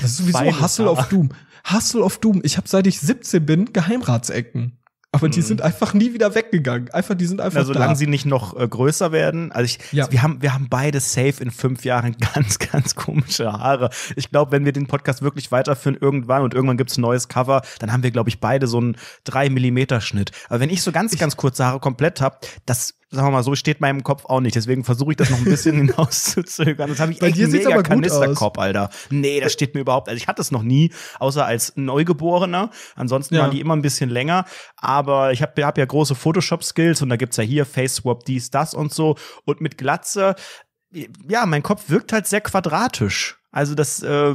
Das ist sowieso Feines Hustle Haar. of Doom. Hustle of Doom. Ich habe seit ich 17 bin Geheimratsecken. Aber die mhm. sind einfach nie wieder weggegangen. Einfach, die sind einfach. Na, solange da. sie nicht noch äh, größer werden. Also ich, ja. wir haben, wir haben beide safe in fünf Jahren [laughs] ganz, ganz komische Haare. Ich glaube, wenn wir den Podcast wirklich weiterführen irgendwann und irgendwann gibt es ein neues Cover, dann haben wir, glaube ich, beide so einen 3 Millimeter Schnitt. Aber wenn ich so ganz, ich, ganz kurze Haare komplett habe, das, sagen wir mal so, steht meinem Kopf auch nicht. Deswegen versuche ich das noch ein bisschen [laughs] hinauszuzögern. Das habe ich Bei echt dir mega aber Kanisterkopf, Alter. Nee, das steht mir überhaupt. Also ich hatte es noch nie, außer als Neugeborener. Ansonsten ja. waren die immer ein bisschen länger. Aber aber ich habe hab ja große Photoshop-Skills und da gibt's ja hier Face-Swap, dies, das und so. Und mit Glatze, ja, mein Kopf wirkt halt sehr quadratisch. Also das, äh,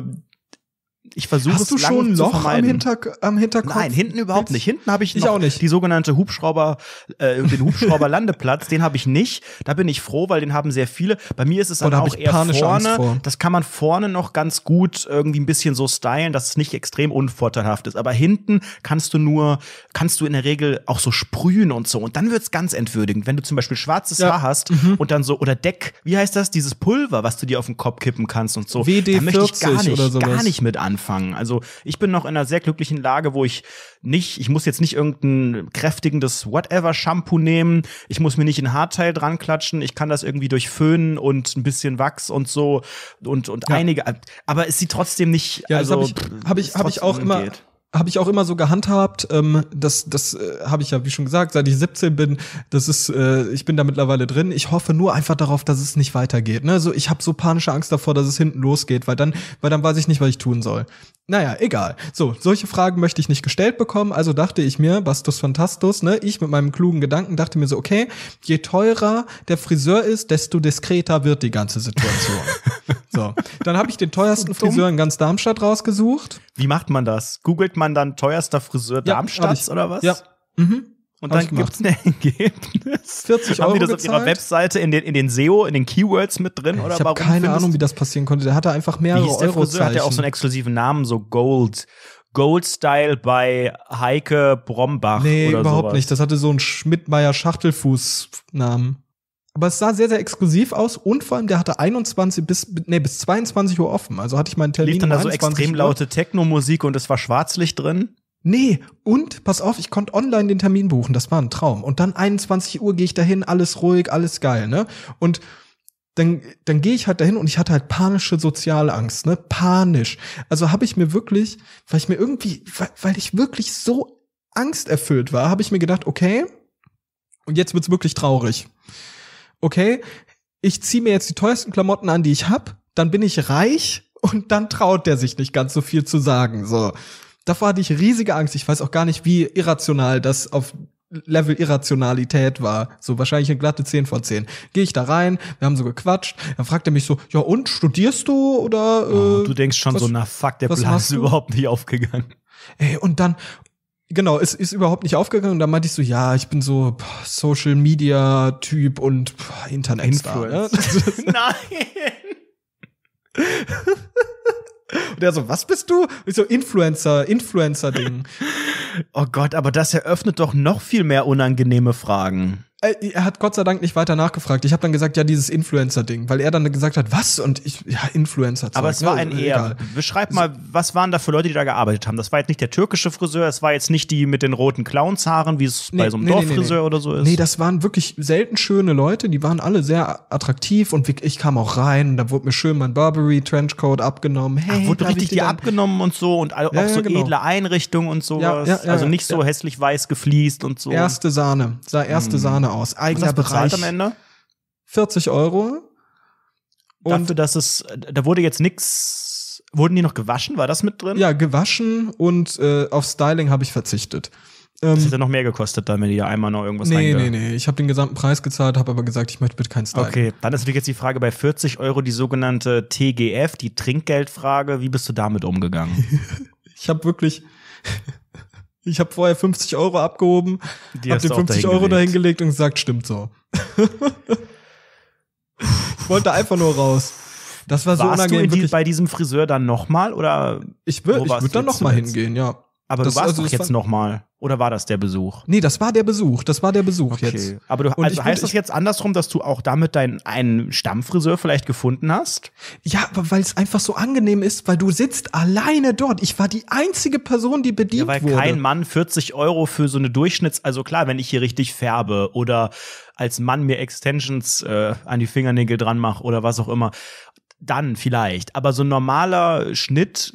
ich versuche Hast du schon ein Loch am, Hinter, am Hinterkopf? Nein, hinten überhaupt nicht. Hinten habe ich, ich, noch auch nicht. die sogenannte Hubschrauber, äh, den Hubschrauberlandeplatz, [laughs] den habe ich nicht. Da bin ich froh, weil den haben sehr viele. Bei mir ist es dann Oder auch eher vorne. Vor. Das kann man vorne noch ganz gut irgendwie ein bisschen so stylen, dass es nicht extrem unvorteilhaft ist. Aber hinten kannst du nur, kannst du in der Regel auch so sprühen und so. Und dann wird es ganz entwürdigend. Wenn du zum Beispiel schwarzes ja. Haar hast mhm. und dann so, oder Deck, wie heißt das, dieses Pulver, was du dir auf den Kopf kippen kannst und so. WD40 da oder sowas. gar nicht mit an anfangen. Also ich bin noch in einer sehr glücklichen Lage, wo ich nicht, ich muss jetzt nicht irgendein kräftigendes Whatever-Shampoo nehmen. Ich muss mir nicht ein Haarteil dran klatschen. Ich kann das irgendwie durch Föhnen und ein bisschen Wachs und so und, und ja. einige. Aber es sieht trotzdem nicht. Ja, also, habe ich, habe ich, hab ich auch immer. Geht habe ich auch immer so gehandhabt. Ähm, das das äh, habe ich ja, wie schon gesagt, seit ich 17 bin, das ist, äh, ich bin da mittlerweile drin. Ich hoffe nur einfach darauf, dass es nicht weitergeht. Ne? So, ich habe so panische Angst davor, dass es hinten losgeht, weil dann, weil dann weiß ich nicht, was ich tun soll. Naja, egal. So, solche Fragen möchte ich nicht gestellt bekommen, also dachte ich mir, Bastus Fantastus, ne, ich mit meinem klugen Gedanken dachte mir so, okay, je teurer der Friseur ist, desto diskreter wird die ganze Situation. [laughs] so, dann habe ich den teuersten so Friseur in ganz Darmstadt rausgesucht. Wie macht man das? Googelt man dann teuerster Friseur ja, Darmstadt oder was? Ja. Mhm. Und dann gibt es ein [laughs] Ergebnis. 40 Euro Haben die das gezahlt? auf ihrer Webseite in den, in den SEO, in den Keywords mit drin? ich habe keine Ahnung, wie das passieren konnte. Der hatte einfach mehrere wie Euro. Der hat ja auch so einen exklusiven Namen, so Gold. Gold Style bei Heike Brombach. Nee, oder überhaupt sowas. nicht. Das hatte so einen Schmidtmeier Schachtelfuß-Namen. Aber es sah sehr, sehr exklusiv aus und vor allem, der hatte 21 bis, nee, bis 22 Uhr offen. Also hatte ich meinen Termin. Lief dann da so extrem Uhr. laute Techno-Musik und es war Schwarzlicht drin? Nee, und pass auf, ich konnte online den Termin buchen, das war ein Traum. Und dann 21 Uhr gehe ich dahin, alles ruhig, alles geil, ne? Und dann, dann gehe ich halt dahin und ich hatte halt panische Sozialangst, ne? Panisch. Also habe ich mir wirklich, weil ich mir irgendwie, weil, weil ich wirklich so angsterfüllt war, habe ich mir gedacht, okay, und jetzt wird's wirklich traurig. Okay, ich ziehe mir jetzt die teuersten Klamotten an, die ich hab, dann bin ich reich und dann traut der sich nicht ganz so viel zu sagen, so davor hatte ich riesige Angst. Ich weiß auch gar nicht, wie irrational das auf Level Irrationalität war. So wahrscheinlich eine glatte 10 von 10. Gehe ich da rein, wir haben so gequatscht, dann fragt er mich so, ja und, studierst du oder äh, oh, Du äh, denkst schon was, so, na fuck, der Plan ist überhaupt nicht aufgegangen. Ey, und dann, genau, es ist überhaupt nicht aufgegangen und dann meinte ich so, ja, ich bin so Social Media Typ und Internet. Ne? Influencer. Ne? [laughs] [laughs] Nein! [laughs] Und er so, was bist du? Und ich so, Influencer, Influencer-Ding. oh Gott, aber das eröffnet doch noch viel mehr unangenehme Fragen. Äh, er hat Gott sei Dank nicht weiter nachgefragt. Ich habe dann gesagt, ja, dieses Influencer-Ding, weil er dann gesagt hat, was? Und ich, ja, influencer -Zeug. Aber es ne? war ein äh, eher. Beschreib mal, was waren da für Leute, die da gearbeitet haben? Das war jetzt nicht der türkische Friseur, es war jetzt nicht die mit den roten Clownshaaren, wie es nee, bei so einem nee, Dorffriseur nee, oder so ist. Nee, das waren wirklich selten schöne Leute, die waren alle sehr attraktiv und ich kam auch rein, da wurde mir schön mein Burberry-Trenchcoat abgenommen. Hey, Ach, wurde richtig dir abgenommen und so und auch ja, so genau. edle Einrichtungen und sowas. Ja, ja, also nicht so hässlich weiß gefliest und so. Erste Sahne, sah erste hm. Sahne aus, eigener Was Bereich. am Ende? 40 Euro. Und Dafür, dass es, da wurde jetzt nichts. wurden die noch gewaschen? War das mit drin? Ja, gewaschen und äh, auf Styling habe ich verzichtet. das ähm, hätte noch mehr gekostet, dann, wenn die da einmal noch irgendwas Nee, nee, nee. Ich habe den gesamten Preis gezahlt, habe aber gesagt, ich möchte bitte kein Styling. Okay, dann ist natürlich jetzt die Frage bei 40 Euro die sogenannte TGF, die Trinkgeldfrage. Wie bist du damit umgegangen? [laughs] ich habe wirklich ich habe vorher 50 Euro abgehoben, hab den 50 Euro dahingelegt und gesagt, stimmt so. ich wollte einfach nur raus. Das war so warst unangenehm. Du die, bei diesem Friseur dann nochmal oder? Ich würde, ich würde dann nochmal hingehen, ja. Aber das, du warst also, doch jetzt nochmal. Oder war das der Besuch? Nee, das war der Besuch. Das war der Besuch okay. jetzt. Aber du, also heißt das jetzt andersrum, dass du auch damit deinen einen Stammfriseur vielleicht gefunden hast? Ja, weil es einfach so angenehm ist, weil du sitzt alleine dort. Ich war die einzige Person, die bedient ja, weil wurde. Weil kein Mann 40 Euro für so eine Durchschnitts-, also klar, wenn ich hier richtig färbe oder als Mann mir Extensions äh, an die Fingernägel dran mache oder was auch immer, dann vielleicht. Aber so ein normaler Schnitt,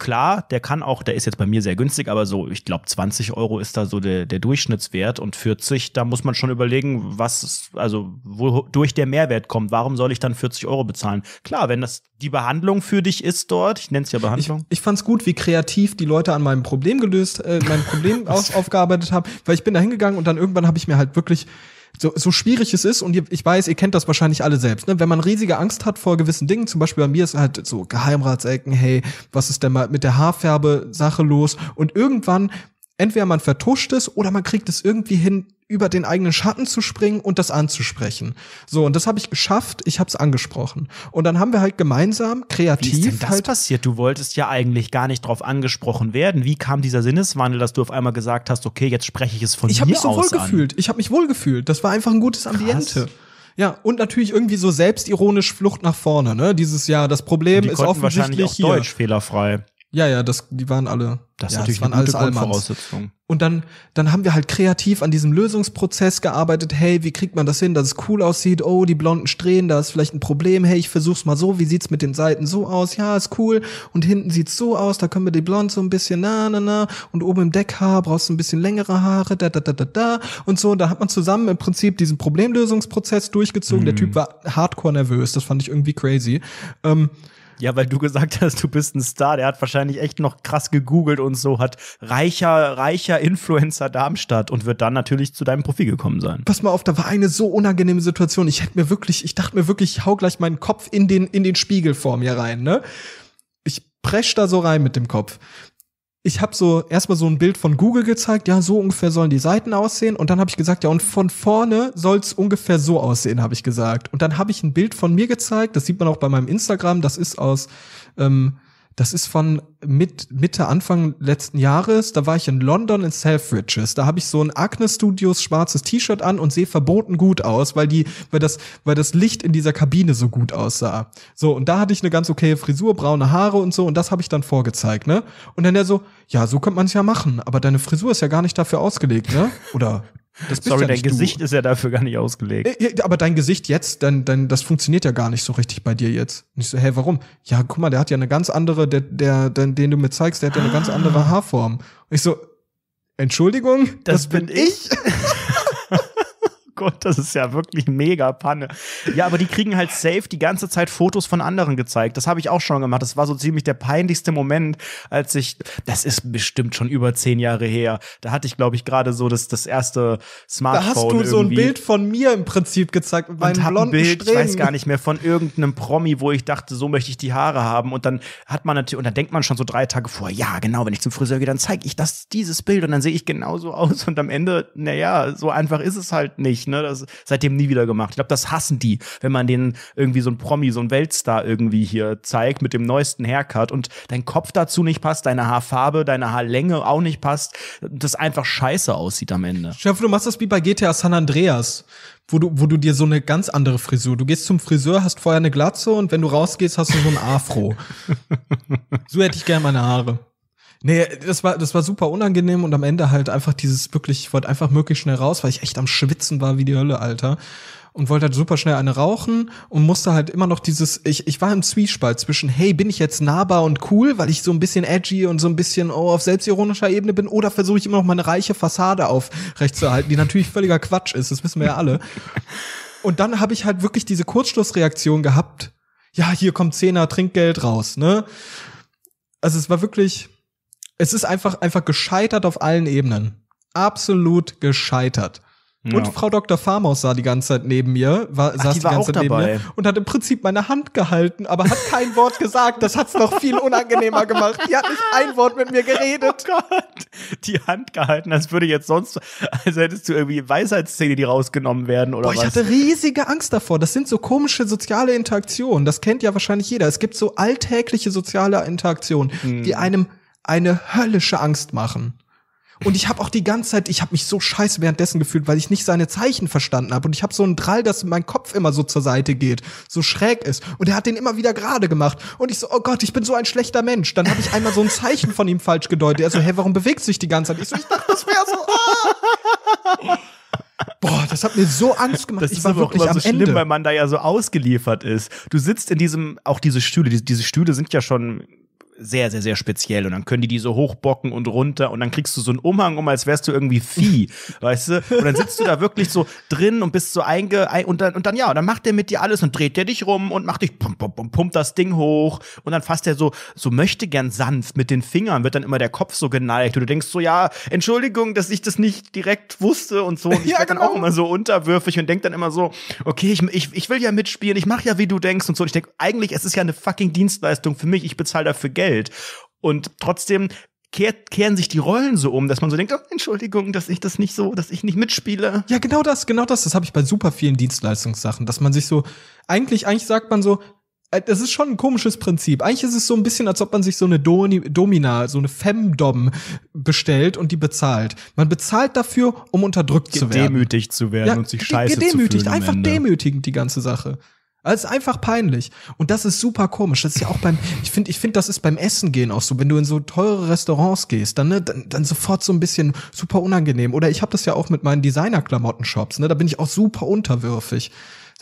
klar, der kann auch, der ist jetzt bei mir sehr günstig, aber so, ich glaube, 20 Euro ist da so der, der Durchschnittswert und 40, da muss man schon überlegen, was, also wo durch der Mehrwert kommt. Warum soll ich dann 40 Euro bezahlen? Klar, wenn das die Behandlung für dich ist dort, ich nenne es ja Behandlung. Ich, ich fand es gut, wie kreativ die Leute an meinem Problem gelöst, äh, mein Problem [laughs] aus, aufgearbeitet haben, weil ich bin da hingegangen und dann irgendwann habe ich mir halt wirklich so, so schwierig es ist, und ihr, ich weiß, ihr kennt das wahrscheinlich alle selbst, ne? wenn man riesige Angst hat vor gewissen Dingen, zum Beispiel bei mir ist halt so Geheimratsecken, hey, was ist denn mal mit der Haarfärbe Sache los? Und irgendwann entweder man vertuscht es oder man kriegt es irgendwie hin, über den eigenen Schatten zu springen und das anzusprechen. So, und das habe ich geschafft, ich habe es angesprochen. Und dann haben wir halt gemeinsam kreativ. Wie ist denn das halt passiert? Du wolltest ja eigentlich gar nicht drauf angesprochen werden. Wie kam dieser Sinneswandel, dass du auf einmal gesagt hast, okay, jetzt spreche ich es von ich hab mir aus so wohl an? Ich habe mich so wohlgefühlt. Ich habe mich wohlgefühlt. Das war einfach ein gutes Ambiente. Krass. Ja, und natürlich irgendwie so selbstironisch Flucht nach vorne, ne? Dieses Jahr. Das Problem ist offensichtlich wahrscheinlich auch hier. Deutsch fehlerfrei. Ja, ja, das, die waren alle. Das ist ja, natürlich das waren eine gute alles Voraussetzung. Und dann, dann haben wir halt kreativ an diesem Lösungsprozess gearbeitet. Hey, wie kriegt man das hin, dass es cool aussieht? Oh, die blonden Strähnen, da ist vielleicht ein Problem. Hey, ich versuch's mal so. Wie sieht's mit den Seiten so aus? Ja, ist cool. Und hinten sieht's so aus. Da können wir die blond so ein bisschen na, na, na. Und oben im Deckhaar brauchst du ein bisschen längere Haare. Da, da, da, da, da. Und so. Und da hat man zusammen im Prinzip diesen Problemlösungsprozess durchgezogen. Mhm. Der Typ war hardcore nervös. Das fand ich irgendwie crazy. Ähm, ja, weil du gesagt hast, du bist ein Star. Der hat wahrscheinlich echt noch krass gegoogelt und so hat reicher, reicher Influencer Darmstadt und wird dann natürlich zu deinem Profil gekommen sein. Pass mal auf, da war eine so unangenehme Situation. Ich hätte mir wirklich, ich dachte mir wirklich, ich hau gleich meinen Kopf in den, in den Spiegel vor mir rein, ne? Ich presch da so rein mit dem Kopf ich habe so erstmal so ein Bild von Google gezeigt, ja, so ungefähr sollen die Seiten aussehen. Und dann habe ich gesagt, ja, und von vorne soll's ungefähr so aussehen, habe ich gesagt. Und dann habe ich ein Bild von mir gezeigt, das sieht man auch bei meinem Instagram, das ist aus ähm, das ist von mit, Mitte, Anfang letzten Jahres. Da war ich in London in Selfridges. Da habe ich so ein Agnes Studios schwarzes T-Shirt an und sehe verboten gut aus, weil die, weil das, weil das Licht in dieser Kabine so gut aussah. So, und da hatte ich eine ganz okaye Frisur, braune Haare und so, und das habe ich dann vorgezeigt, ne? Und dann der so, ja, so könnte man es ja machen, aber deine Frisur ist ja gar nicht dafür ausgelegt, ne? Oder Sorry, ja dein Gesicht du. ist ja dafür gar nicht ausgelegt. Äh, äh, aber dein Gesicht jetzt, dein, dein, das funktioniert ja gar nicht so richtig bei dir jetzt. Und ich so, hey, warum? Ja, guck mal, der hat ja eine ganz andere, der, der, den, den du mir zeigst, der hat ja eine ganz andere ah. Haarform. Und ich so, Entschuldigung, das, das bin ich. ich? [laughs] Gott, das ist ja wirklich mega Panne. Ja, aber die kriegen halt safe die ganze Zeit Fotos von anderen gezeigt. Das habe ich auch schon gemacht. Das war so ziemlich der peinlichste Moment, als ich, das ist bestimmt schon über zehn Jahre her. Da hatte ich, glaube ich, gerade so das, das erste Smartphone. Da hast du irgendwie. so ein Bild von mir im Prinzip gezeigt mit meinen und blonden Bild, Ich weiß gar nicht mehr, von irgendeinem Promi, wo ich dachte, so möchte ich die Haare haben. Und dann hat man natürlich, und dann denkt man schon so drei Tage vor, ja, genau, wenn ich zum Friseur gehe, dann zeige ich das, dieses Bild und dann sehe ich genauso aus. Und am Ende, naja, so einfach ist es halt nicht ne? Das seitdem nie wieder gemacht. Ich glaube, das hassen die, wenn man denen irgendwie so ein Promi, so ein Weltstar irgendwie hier zeigt mit dem neuesten Haircut und dein Kopf dazu nicht passt, deine Haarfarbe, deine Haarlänge auch nicht passt, das einfach scheiße aussieht am Ende. Stell du machst das wie bei GTA San Andreas, wo du, wo du dir so eine ganz andere Frisur. Du gehst zum Friseur, hast vorher eine Glatze und wenn du rausgehst, hast du so ein Afro. [laughs] so hätte ich gerne meine Haare. Nee, das war, das war super unangenehm und am Ende halt einfach dieses wirklich, ich wollte einfach möglichst schnell raus, weil ich echt am Schwitzen war wie die Hölle, Alter. Und wollte halt super schnell eine rauchen und musste halt immer noch dieses, ich, ich war im Zwiespalt zwischen, hey, bin ich jetzt nahbar und cool, weil ich so ein bisschen edgy und so ein bisschen oh, auf selbstironischer Ebene bin, oder versuche ich immer noch meine reiche Fassade aufrechtzuerhalten, die natürlich völliger Quatsch ist, das wissen wir ja alle. Und dann habe ich halt wirklich diese Kurzschlussreaktion gehabt, ja, hier kommt Zehner Trinkgeld raus, ne? Also es war wirklich, es ist einfach, einfach gescheitert auf allen Ebenen. Absolut gescheitert. Ja. Und Frau Dr. Farmaus sah die ganze Zeit neben mir, war, Ach, saß die, die ganze Zeit neben mir und hat im Prinzip meine Hand gehalten, aber hat kein Wort gesagt. Das hat's noch viel unangenehmer gemacht. Die hat nicht ein Wort mit mir geredet. Oh Gott. Die Hand gehalten, als würde jetzt sonst, als hättest du irgendwie Weisheitszähne, die rausgenommen werden oder Boah, was. Ich hatte riesige Angst davor. Das sind so komische soziale Interaktionen. Das kennt ja wahrscheinlich jeder. Es gibt so alltägliche soziale Interaktionen, hm. die mhm. einem eine höllische Angst machen. Und ich habe auch die ganze Zeit, ich habe mich so scheiße währenddessen gefühlt, weil ich nicht seine Zeichen verstanden habe. Und ich habe so einen Drall, dass mein Kopf immer so zur Seite geht, so schräg ist. Und er hat den immer wieder gerade gemacht. Und ich so, oh Gott, ich bin so ein schlechter Mensch. Dann habe ich einmal so ein Zeichen von ihm falsch gedeutet. Er so, hey, warum bewegt sich die ganze Zeit? Ich so, ich dachte, das wäre so. Ah. Boah, das hat mir so Angst gemacht. Das ich ist war aber wirklich auch immer so schlimm, Ende. weil man da ja so ausgeliefert ist. Du sitzt in diesem, auch diese Stühle, diese, diese Stühle sind ja schon sehr, sehr, sehr speziell. Und dann können die die so hochbocken und runter und dann kriegst du so einen Umhang um, als wärst du irgendwie Vieh, [laughs] weißt du? Und dann sitzt du da wirklich so drin und bist so einge... Und dann, und dann ja, und dann macht der mit dir alles und dreht der dich rum und macht dich... Pum, pum, pum, pumpt das Ding hoch und dann fasst er so, so möchte gern sanft mit den Fingern, wird dann immer der Kopf so geneigt und du denkst so, ja, Entschuldigung, dass ich das nicht direkt wusste und so. Und [laughs] ich ja, genau. dann auch immer so unterwürfig und denk dann immer so, okay, ich, ich, ich will ja mitspielen, ich mach ja, wie du denkst und so. Und ich denk, eigentlich, es ist ja eine fucking Dienstleistung für mich, ich bezahle dafür Geld. Welt. Und trotzdem kehrt, kehren sich die Rollen so um, dass man so denkt, oh, Entschuldigung, dass ich das nicht so, dass ich nicht mitspiele. Ja, genau das, genau das. Das habe ich bei super vielen Dienstleistungssachen, dass man sich so, eigentlich, eigentlich sagt man so, äh, das ist schon ein komisches Prinzip. Eigentlich ist es so ein bisschen, als ob man sich so eine Doni Domina, so eine Femdom bestellt und die bezahlt. Man bezahlt dafür, um unterdrückt zu werden. Demütigt zu werden ja, und sich scheiße gedemütigt, zu fühlen. Gedemütigt, einfach demütigend die ganze Sache. Es ist einfach peinlich. Und das ist super komisch. Das ist ja auch beim, [laughs] ich finde, ich finde, das ist beim Essen gehen auch so. Wenn du in so teure Restaurants gehst, dann, ne, dann, dann sofort so ein bisschen super unangenehm. Oder ich habe das ja auch mit meinen Designer-Klamotten-Shops, ne? Da bin ich auch super unterwürfig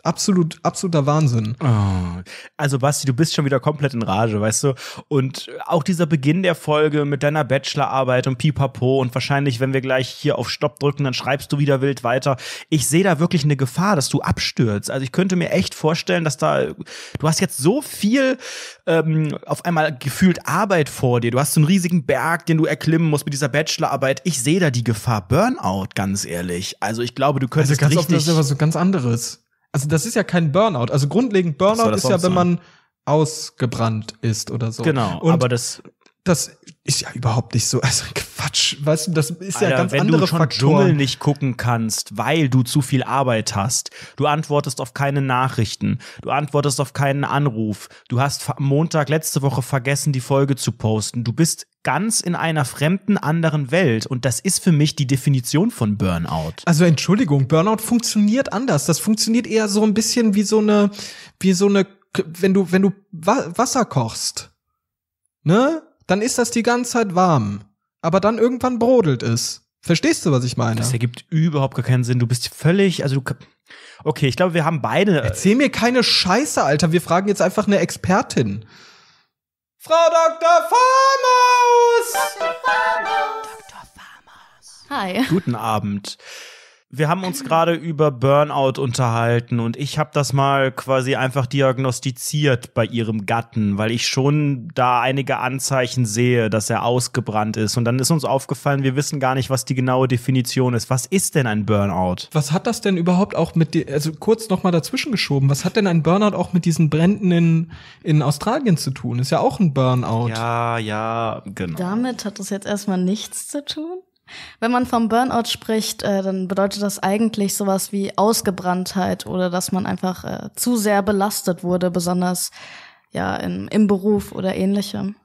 absolut, absoluter Wahnsinn. Oh. Also Basti, du bist schon wieder komplett in Rage, weißt du? Und auch dieser Beginn der Folge mit deiner Bachelorarbeit und Pipapo und wahrscheinlich, wenn wir gleich hier auf Stopp drücken, dann schreibst du wieder wild weiter. Ich sehe da wirklich eine Gefahr, dass du abstürzt. Also ich könnte mir echt vorstellen, dass da, du hast jetzt so viel ähm, auf einmal gefühlt Arbeit vor dir. Du hast so einen riesigen Berg, den du erklimmen musst mit dieser Bachelorarbeit. Ich sehe da die Gefahr Burnout, ganz ehrlich. Also ich glaube, du also, könntest also ganz richtig... das ist ja was so ganz anderes also das ist ja kein Burnout. Also grundlegend Burnout ist ja, sein? wenn man ausgebrannt ist oder so. Genau, und aber das das ist ja überhaupt nicht so. [laughs] Also Quatsch, weißt du, das ist Alter, ja ganz wenn andere Wenn du schon Dschungel nicht gucken kannst, weil du zu viel Arbeit hast, du antwortest auf keine Nachrichten, du antwortest auf keinen Anruf, du hast Montag letzte Woche vergessen, die Folge zu posten, du bist ganz in einer fremden anderen Welt und das ist für mich die Definition von Burnout. Also Entschuldigung, Burnout funktioniert anders. Das funktioniert eher so ein bisschen wie so eine, wie so eine, wenn du, wenn du Wasser kochst. Ne? dann ist das die ganze Zeit warm. Aber dann irgendwann brodelt es. Verstehst du, was ich meine? Das ergibt überhaupt gar keinen Sinn. Du bist völlig, also du. Okay, ich glaube, wir haben beide. Äh, Erzähl mir keine Scheiße, Alter. Wir fragen jetzt einfach eine Expertin. Frau Dr. Farmaus! Dr. Farmaus! Dr. Farmaus! Hi. Guten Abend wir haben uns gerade über Burnout unterhalten und ich habe das mal quasi einfach diagnostiziert bei ihrem Gatten, weil ich schon da einige Anzeichen sehe, dass er ausgebrannt ist. Und dann ist uns aufgefallen, wir wissen gar nicht, was die genaue Definition ist. Was ist denn ein Burnout? Was hat das denn überhaupt auch mit, die, also kurz nochmal dazwischen geschoben, was hat denn ein Burnout auch mit diesen Bränden in, in Australien zu tun? Ist ja auch ein Burnout. Ja, ja, genau. Damit hat das jetzt erstmal nichts zu tun? Wenn man vom Burnout spricht, äh, dann bedeutet das eigentlich sowas wie Ausgebranntheit oder dass man einfach äh, zu sehr belastet wurde, besonders ja in, im Beruf oder ähnlichem.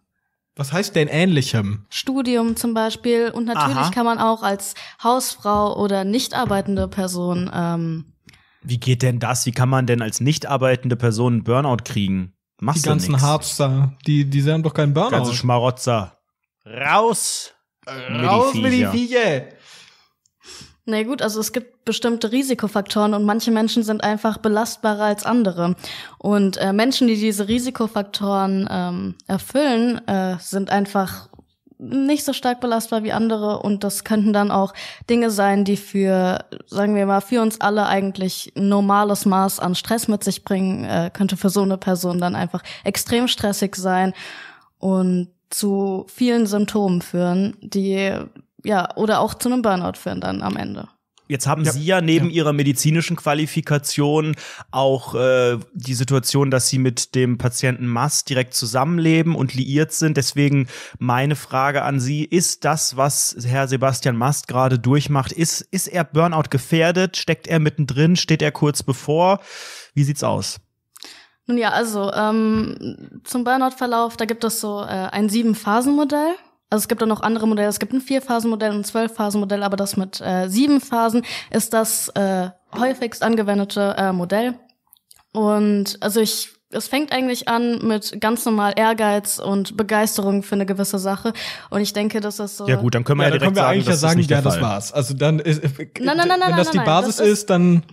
Was heißt denn ähnlichem? Studium zum Beispiel. Und natürlich Aha. kann man auch als Hausfrau oder nicht arbeitende Person. Ähm, Wie geht denn das? Wie kann man denn als nicht arbeitende Person einen Burnout kriegen? Machst die ganzen Harpster, die, die haben doch keinen Burnout. Ganze Schmarotzer. Raus! Raus mit die Viecher! Na nee, gut, also es gibt bestimmte Risikofaktoren und manche Menschen sind einfach belastbarer als andere. Und äh, Menschen, die diese Risikofaktoren ähm, erfüllen, äh, sind einfach nicht so stark belastbar wie andere und das könnten dann auch Dinge sein, die für, sagen wir mal, für uns alle eigentlich normales Maß an Stress mit sich bringen, äh, könnte für so eine Person dann einfach extrem stressig sein. Und zu vielen Symptomen führen, die ja oder auch zu einem Burnout führen dann am Ende. Jetzt haben ja. Sie ja neben ja. Ihrer medizinischen Qualifikation auch äh, die Situation, dass Sie mit dem Patienten Mast direkt zusammenleben und liiert sind. Deswegen meine Frage an Sie, ist das, was Herr Sebastian Mast gerade durchmacht, ist, ist er Burnout gefährdet? Steckt er mittendrin? Steht er kurz bevor? Wie sieht's aus? Nun ja, also ähm, zum Burnout-Verlauf, da gibt es so äh, ein Sieben-Phasen-Modell. Also es gibt auch noch andere Modelle. Es gibt ein Vier-Phasen-Modell und ein Zwölf-Phasen-Modell, aber das mit äh, sieben Phasen ist das äh, häufigst angewendete äh, Modell. Und also ich es fängt eigentlich an mit ganz normal Ehrgeiz und Begeisterung für eine gewisse Sache. Und ich denke, dass das so. Ja, gut, dann können wir ja, ja direkt können wir sagen, eigentlich ja sagen, ja, das war's. Also dann ist, nein, nein, nein, wenn das die Basis ist, dann.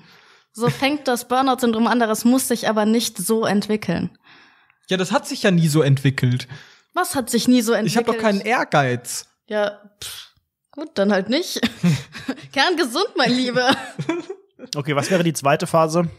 So fängt das Burnout-Syndrom an, das muss sich aber nicht so entwickeln. Ja, das hat sich ja nie so entwickelt. Was hat sich nie so entwickelt? Ich habe doch keinen Ehrgeiz. Ja, pff, gut, dann halt nicht. [laughs] Kerngesund, mein Lieber. Okay, was wäre die zweite Phase?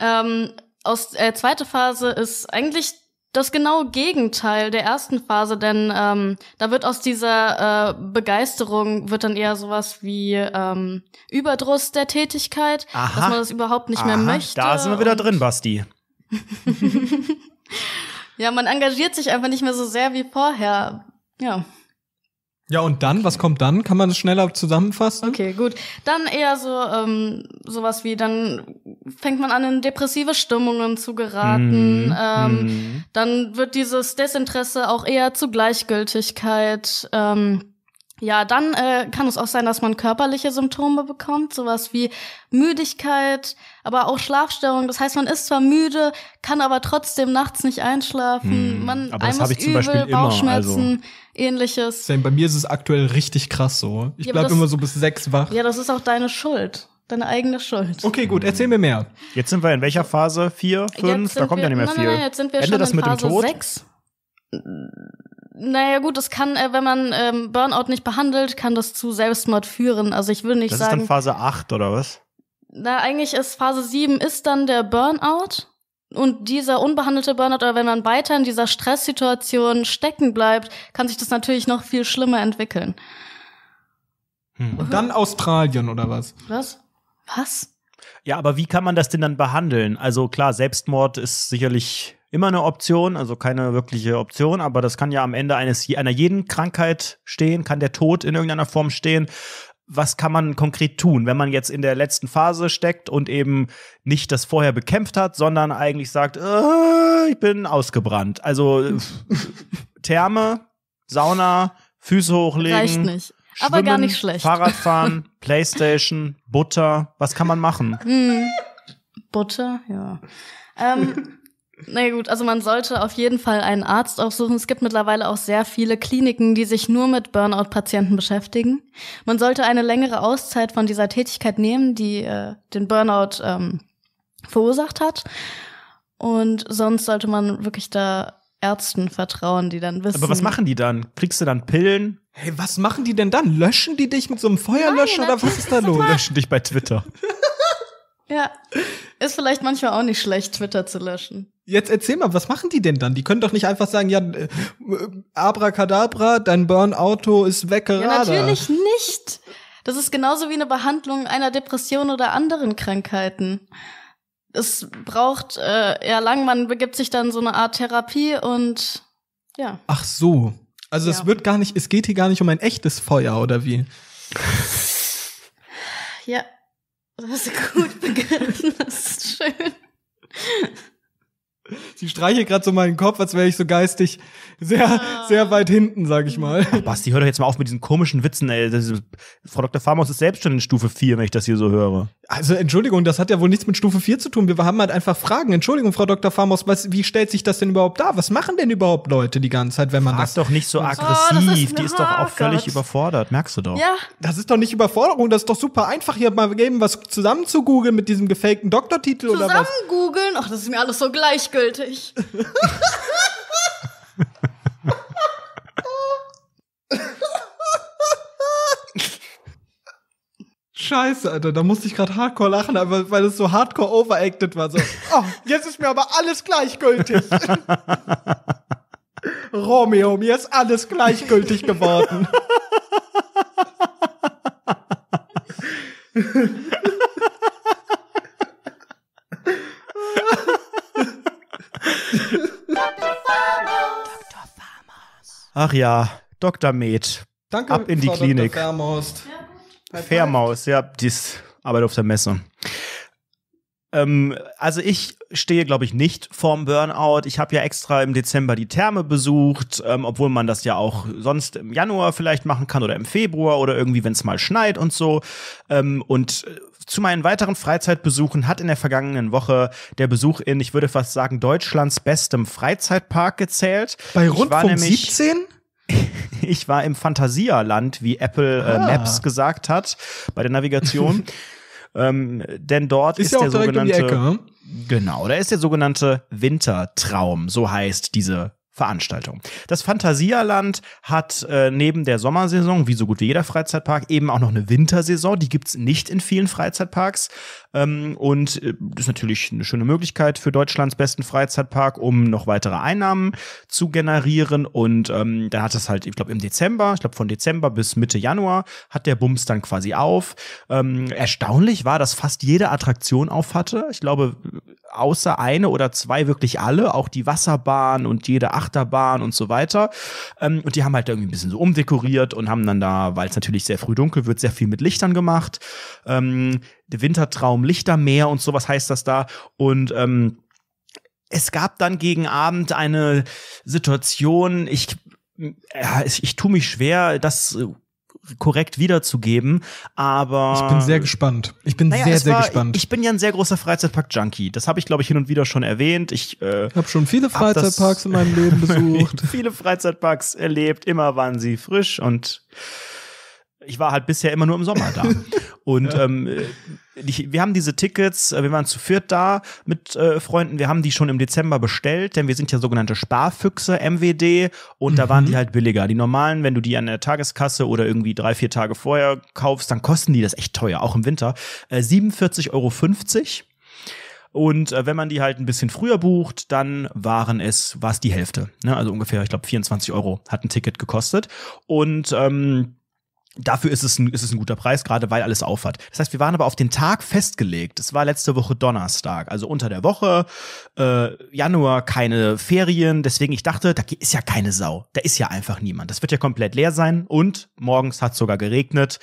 Ähm, aus äh, zweite Phase ist eigentlich das genaue Gegenteil der ersten Phase, denn ähm, da wird aus dieser äh, Begeisterung wird dann eher sowas wie ähm, Überdruss der Tätigkeit, Aha. dass man das überhaupt nicht Aha. mehr möchte. Da sind wir wieder drin, Basti. [laughs] ja, man engagiert sich einfach nicht mehr so sehr wie vorher. Ja. Ja, und dann, was kommt dann? Kann man das schneller zusammenfassen? Okay, gut. Dann eher so ähm, sowas wie, dann fängt man an, in depressive Stimmungen zu geraten. Mm, ähm, mm. Dann wird dieses Desinteresse auch eher zu Gleichgültigkeit. Ähm, ja, dann äh, kann es auch sein, dass man körperliche Symptome bekommt, sowas wie Müdigkeit, aber auch Schlafstörungen. Das heißt, man ist zwar müde, kann aber trotzdem nachts nicht einschlafen. Hm, man, aber das habe ich zum übel, zum Beispiel immer. Bauchschmerzen, also, ähnliches. Bei mir ist es aktuell richtig krass so. Ich ja, bleib immer so bis sechs wach. Ja, das ist auch deine Schuld. Deine eigene Schuld. Okay, gut, erzähl mir mehr. Jetzt sind wir in welcher Phase? Vier, fünf? Da kommt wir, ja nicht mehr nein, viel. Nein, nein, jetzt sind wir Ende schon das in mit Phase dem Tod? sechs. Naja gut, das kann, äh, wenn man ähm, Burnout nicht behandelt, kann das zu Selbstmord führen. Also ich will nicht das sagen. Das ist dann Phase 8 oder was? Na, eigentlich ist Phase 7 ist dann der Burnout. Und dieser unbehandelte Burnout, oder wenn man weiter in dieser Stresssituation stecken bleibt, kann sich das natürlich noch viel schlimmer entwickeln. Hm. Und dann Australien oder was? Was? Was? Ja, aber wie kann man das denn dann behandeln? Also klar, Selbstmord ist sicherlich immer eine Option, also keine wirkliche Option, aber das kann ja am Ende eines einer jeden Krankheit stehen, kann der Tod in irgendeiner Form stehen. Was kann man konkret tun, wenn man jetzt in der letzten Phase steckt und eben nicht das vorher bekämpft hat, sondern eigentlich sagt, ah, ich bin ausgebrannt. Also [laughs] Therme, Sauna, Füße hochlegen. Reicht nicht. Aber gar nicht schlecht. Fahrradfahren, [laughs] Playstation, Butter. Was kann man machen? Hm. Butter, ja. Ähm, [laughs] Na gut, also man sollte auf jeden Fall einen Arzt aufsuchen. Es gibt mittlerweile auch sehr viele Kliniken, die sich nur mit Burnout-Patienten beschäftigen. Man sollte eine längere Auszeit von dieser Tätigkeit nehmen, die äh, den Burnout ähm, verursacht hat. Und sonst sollte man wirklich da Ärzten vertrauen, die dann wissen. Aber was machen die dann? Kriegst du dann Pillen? Hey, was machen die denn dann? Löschen die dich mit so einem Feuerlöscher Nein, oder was ist da los? Löschen dich bei Twitter. [laughs] Ja. Ist vielleicht manchmal auch nicht schlecht, Twitter zu löschen. Jetzt erzähl mal, was machen die denn dann? Die können doch nicht einfach sagen, ja, äh, abracadabra, dein Burn-Auto ist weggerade. Ja, natürlich nicht. Das ist genauso wie eine Behandlung einer Depression oder anderen Krankheiten. Es braucht äh, ja lang, man begibt sich dann so eine Art Therapie und ja. Ach so. Also ja. es wird gar nicht, es geht hier gar nicht um ein echtes Feuer oder wie? Ja, das hast gut begriffen. Das ist schön. Sie streichelt gerade so meinen Kopf, als wäre ich so geistig sehr, sehr ah. weit hinten, sag ich mal. Ach, Basti, hör doch jetzt mal auf mit diesen komischen Witzen, ey. Das ist, Frau Dr. Farmaus ist selbst schon in Stufe 4, wenn ich das hier so höre. Also, Entschuldigung, das hat ja wohl nichts mit Stufe 4 zu tun. Wir haben halt einfach Fragen. Entschuldigung, Frau Dr. Farmaus, was, wie stellt sich das denn überhaupt dar? Was machen denn überhaupt Leute die ganze Zeit, wenn man Frag das. doch nicht so oh, aggressiv. Oh, ist die ist doch auch oh völlig überfordert, merkst du doch. Ja. Das ist doch nicht Überforderung, das ist doch super einfach, hier mal eben was zusammen zu googeln mit diesem gefakten Doktortitel zusammen oder was. Zusammen googeln? Ach, das ist mir alles so gleich gültig. Scheiße, Alter, da musste ich gerade hardcore lachen, aber weil es so hardcore overacted war. So, [laughs] oh, jetzt ist mir aber alles gleichgültig. [laughs] Romeo, mir ist alles gleichgültig geworden. [laughs] Ach ja, Dr. Med. Danke, Ab in Frau die Klinik. Dr. Fairmaust. Ja. Fairmaus, ja, die ist Arbeit auf der Messe. Ähm, also ich stehe, glaube ich, nicht vorm Burnout. Ich habe ja extra im Dezember die Therme besucht, ähm, obwohl man das ja auch sonst im Januar vielleicht machen kann oder im Februar oder irgendwie, wenn es mal schneit und so. Ähm, und äh, zu meinen weiteren Freizeitbesuchen hat in der vergangenen Woche der Besuch in, ich würde fast sagen, Deutschlands bestem Freizeitpark gezählt. Bei rund 17? [laughs] ich war im Phantasialand, wie Apple äh, ah. Maps gesagt hat, bei der Navigation. [laughs] ähm, denn dort ist, ist ja der sogenannte. Um Ecke, hm? Genau, da ist der sogenannte Wintertraum, so heißt diese Veranstaltung. Das Phantasialand hat äh, neben der Sommersaison, wie so gut wie jeder Freizeitpark, eben auch noch eine Wintersaison. Die gibt es nicht in vielen Freizeitparks. Ähm, und äh, das ist natürlich eine schöne Möglichkeit für Deutschlands besten Freizeitpark, um noch weitere Einnahmen zu generieren. Und ähm, dann hat es halt, ich glaube, im Dezember, ich glaube von Dezember bis Mitte Januar, hat der Bums dann quasi auf. Ähm, erstaunlich war, dass fast jede Attraktion auf hatte. Ich glaube, außer eine oder zwei wirklich alle, auch die Wasserbahn und jede Achterbahn und so weiter. Ähm, und die haben halt irgendwie ein bisschen so umdekoriert und haben dann da, weil es natürlich sehr früh dunkel wird, sehr viel mit Lichtern gemacht. Ähm, Wintertraum, Lichtermeer und sowas heißt das da. Und ähm, es gab dann gegen Abend eine Situation, ich ja, ich, ich tue mich schwer, das äh, korrekt wiederzugeben, aber ich bin sehr gespannt. Ich bin naja, sehr sehr war, gespannt. Ich bin ja ein sehr großer Freizeitpark Junkie. Das habe ich glaube ich hin und wieder schon erwähnt. Ich äh, habe schon viele Freizeitparks in meinem Leben [laughs] besucht. [laughs] viele Freizeitparks erlebt, immer waren sie frisch und ich war halt bisher immer nur im Sommer da. [laughs] und ja. ähm, wir haben diese Tickets, äh, wir waren zu viert da mit äh, Freunden, wir haben die schon im Dezember bestellt, denn wir sind ja sogenannte Sparfüchse, MWD, und mhm. da waren mhm. die halt billiger. Die normalen, wenn du die an der Tageskasse oder irgendwie drei, vier Tage vorher kaufst, dann kosten die das echt teuer, auch im Winter. Äh, 47,50 Euro. Und äh, wenn man die halt ein bisschen früher bucht, dann waren es, war es die Hälfte. Ne? Also ungefähr, ich glaube, 24 Euro hat ein Ticket gekostet. Und ähm, Dafür ist es, ein, ist es ein guter Preis, gerade weil alles auf hat. Das heißt, wir waren aber auf den Tag festgelegt. Es war letzte Woche Donnerstag, also unter der Woche, äh, Januar keine Ferien. Deswegen, ich dachte, da ist ja keine Sau. Da ist ja einfach niemand. Das wird ja komplett leer sein. Und morgens hat sogar geregnet.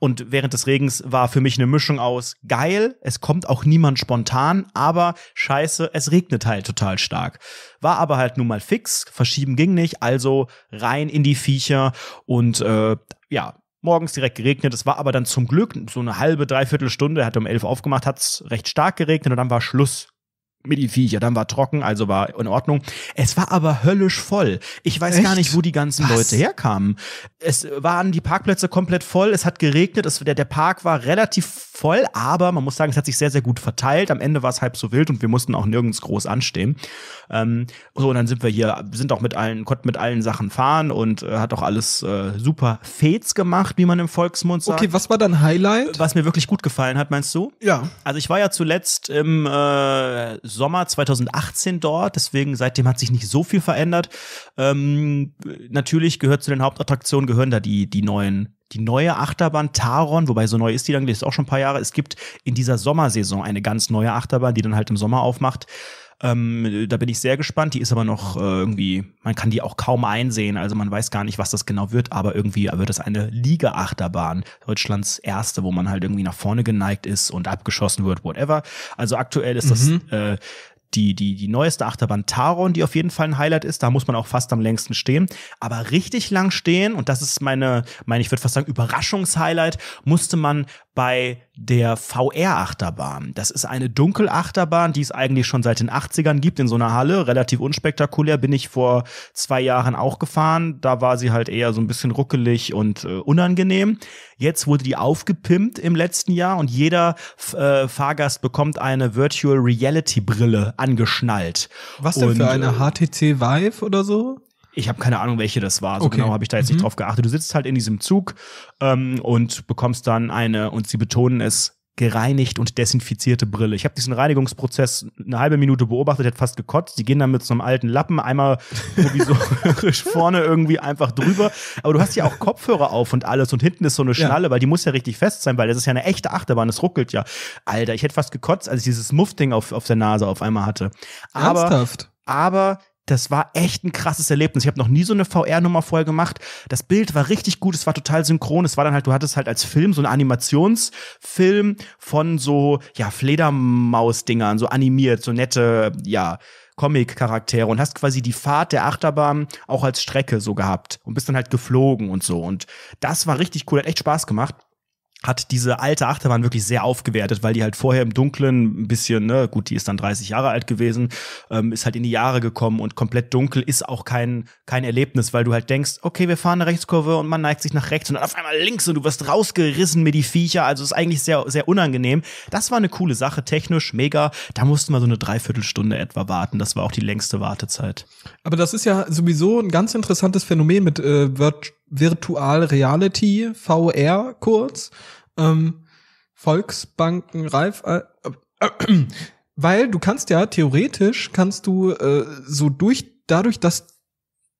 Und während des Regens war für mich eine Mischung aus geil, es kommt auch niemand spontan, aber scheiße, es regnet halt total stark. War aber halt nun mal fix, verschieben ging nicht, also rein in die Viecher und äh, ja, morgens direkt geregnet. Es war aber dann zum Glück so eine halbe, dreiviertel Stunde. Er hat um elf aufgemacht, hat es recht stark geregnet und dann war Schluss mit die Viecher. Dann war trocken, also war in Ordnung. Es war aber höllisch voll. Ich weiß Echt? gar nicht, wo die ganzen Was? Leute herkamen. Es waren die Parkplätze komplett voll. Es hat geregnet. Es, der, der Park war relativ voll, aber man muss sagen, es hat sich sehr, sehr gut verteilt. Am Ende war es halb so wild und wir mussten auch nirgends groß anstehen. Ähm, so, und dann sind wir hier, sind auch mit allen, konnten mit allen Sachen fahren und äh, hat auch alles äh, super Fates gemacht, wie man im Volksmund sagt. Okay, was war dein Highlight? Was mir wirklich gut gefallen hat, meinst du? Ja. Also ich war ja zuletzt im äh, Sommer 2018 dort, deswegen seitdem hat sich nicht so viel verändert. Ähm, natürlich gehört zu den Hauptattraktionen gehören da die, die neuen die neue Achterbahn Taron, wobei so neu ist die dann, die ist auch schon ein paar Jahre. Es gibt in dieser Sommersaison eine ganz neue Achterbahn, die dann halt im Sommer aufmacht. Ähm, da bin ich sehr gespannt. Die ist aber noch äh, irgendwie, man kann die auch kaum einsehen. Also man weiß gar nicht, was das genau wird, aber irgendwie wird das eine Liga-Achterbahn. Deutschlands erste, wo man halt irgendwie nach vorne geneigt ist und abgeschossen wird, whatever. Also aktuell ist mhm. das äh, die, die, die neueste Achterbahn Taron, die auf jeden Fall ein Highlight ist. Da muss man auch fast am längsten stehen. Aber richtig lang stehen, und das ist meine, meine ich würde fast sagen, Überraschungshighlight, musste man bei der VR-Achterbahn. Das ist eine Dunkelachterbahn, die es eigentlich schon seit den 80ern gibt in so einer Halle. Relativ unspektakulär bin ich vor zwei Jahren auch gefahren. Da war sie halt eher so ein bisschen ruckelig und äh, unangenehm. Jetzt wurde die aufgepimpt im letzten Jahr und jeder äh, Fahrgast bekommt eine Virtual Reality Brille angeschnallt. Was denn und, für eine HTC äh, Vive oder so? Ich habe keine Ahnung, welche das war. So okay. genau habe ich da jetzt mhm. nicht drauf geachtet. Du sitzt halt in diesem Zug ähm, und bekommst dann eine, und sie betonen es, gereinigt und desinfizierte Brille. Ich habe diesen Reinigungsprozess eine halbe Minute beobachtet, hat fast gekotzt. Die gehen dann mit so einem alten Lappen einmal provisorisch [laughs] vorne irgendwie einfach drüber. Aber du hast ja auch Kopfhörer auf und alles und hinten ist so eine Schnalle, ja. weil die muss ja richtig fest sein, weil das ist ja eine echte Achterbahn, es ruckelt ja. Alter, ich hätte fast gekotzt, als ich dieses Muff-Ding auf, auf der Nase auf einmal hatte. Aber, Ernsthaft? aber das war echt ein krasses Erlebnis. Ich habe noch nie so eine VR-Nummer vorher gemacht. Das Bild war richtig gut, es war total synchron. Es war dann halt, du hattest halt als Film so einen Animationsfilm von so, ja, Fledermaus-Dingern, so animiert, so nette, ja, Comic-Charaktere und hast quasi die Fahrt der Achterbahn auch als Strecke so gehabt und bist dann halt geflogen und so. Und das war richtig cool, hat echt Spaß gemacht hat diese alte Achterbahn wirklich sehr aufgewertet, weil die halt vorher im Dunklen ein bisschen, ne, gut, die ist dann 30 Jahre alt gewesen, ähm, ist halt in die Jahre gekommen und komplett dunkel ist auch kein, kein Erlebnis, weil du halt denkst, okay, wir fahren eine Rechtskurve und man neigt sich nach rechts und dann auf einmal links und du wirst rausgerissen mit die Viecher, also ist eigentlich sehr, sehr unangenehm. Das war eine coole Sache, technisch mega. Da mussten wir so eine Dreiviertelstunde etwa warten, das war auch die längste Wartezeit. Aber das ist ja sowieso ein ganz interessantes Phänomen mit äh, Virt Virtual Reality, VR kurz, ähm, Volksbanken, Reif, äh, äh, weil du kannst ja theoretisch kannst du äh, so durch dadurch, dass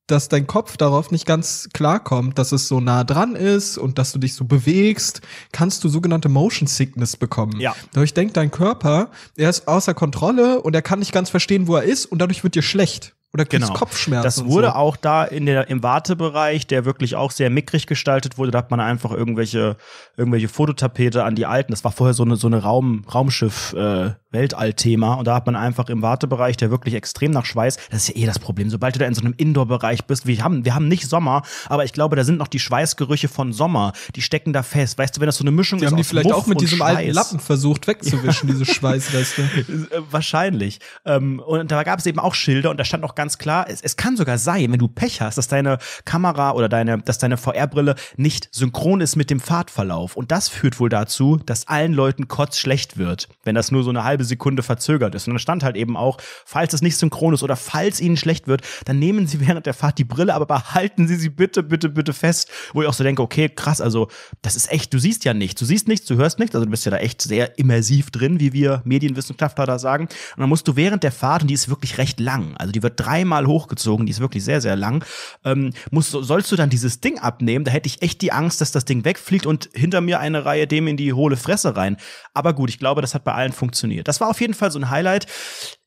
dass dein Kopf darauf nicht ganz klarkommt, dass es so nah dran ist und dass du dich so bewegst, kannst du sogenannte Motion Sickness bekommen. Ja. Dadurch denkt dein Körper, er ist außer Kontrolle und er kann nicht ganz verstehen, wo er ist und dadurch wird dir schlecht. Oder kriegst genau. Kopfschmerzen. Das wurde so. auch da in der, im Wartebereich, der wirklich auch sehr mickrig gestaltet wurde, da hat man einfach irgendwelche, irgendwelche Fototapete an die alten. Das war vorher so eine, so eine Raum, Raumschiff, äh, Weltall-Thema. Und da hat man einfach im Wartebereich, der wirklich extrem nach Schweiß, das ist ja eh das Problem. Sobald du da in so einem Indoor-Bereich bist, wir haben, wir haben nicht Sommer, aber ich glaube, da sind noch die Schweißgerüche von Sommer. Die stecken da fest. Weißt du, wenn das so eine Mischung die ist. Die haben die vielleicht Muff auch mit diesem Schweiß. alten Lappen versucht wegzuwischen, [laughs] diese Schweißreste. Äh, wahrscheinlich. Ähm, und da gab es eben auch Schilder und da stand auch ganz klar, es, es kann sogar sein, wenn du Pech hast, dass deine Kamera oder deine, dass deine VR-Brille nicht synchron ist mit dem Fahrtverlauf. Und das führt wohl dazu, dass allen Leuten kotz schlecht wird, wenn das nur so eine halbe Sekunde verzögert ist. Und dann stand halt eben auch, falls es nicht synchron ist oder falls ihnen schlecht wird, dann nehmen sie [laughs] während der Fahrt die Brille, aber behalten sie sie bitte, bitte, bitte fest. Wo ich auch so denke, okay, krass, also das ist echt, du siehst ja nichts, du siehst nichts, du hörst nichts, also du bist ja da echt sehr immersiv drin, wie wir Medienwissenschaftler da sagen. Und dann musst du während der Fahrt, und die ist wirklich recht lang, also die wird drei dreimal hochgezogen, die ist wirklich sehr, sehr lang, ähm, musst, sollst du dann dieses Ding abnehmen, da hätte ich echt die Angst, dass das Ding wegfliegt und hinter mir eine Reihe dem in die hohle Fresse rein. Aber gut, ich glaube, das hat bei allen funktioniert. Das war auf jeden Fall so ein Highlight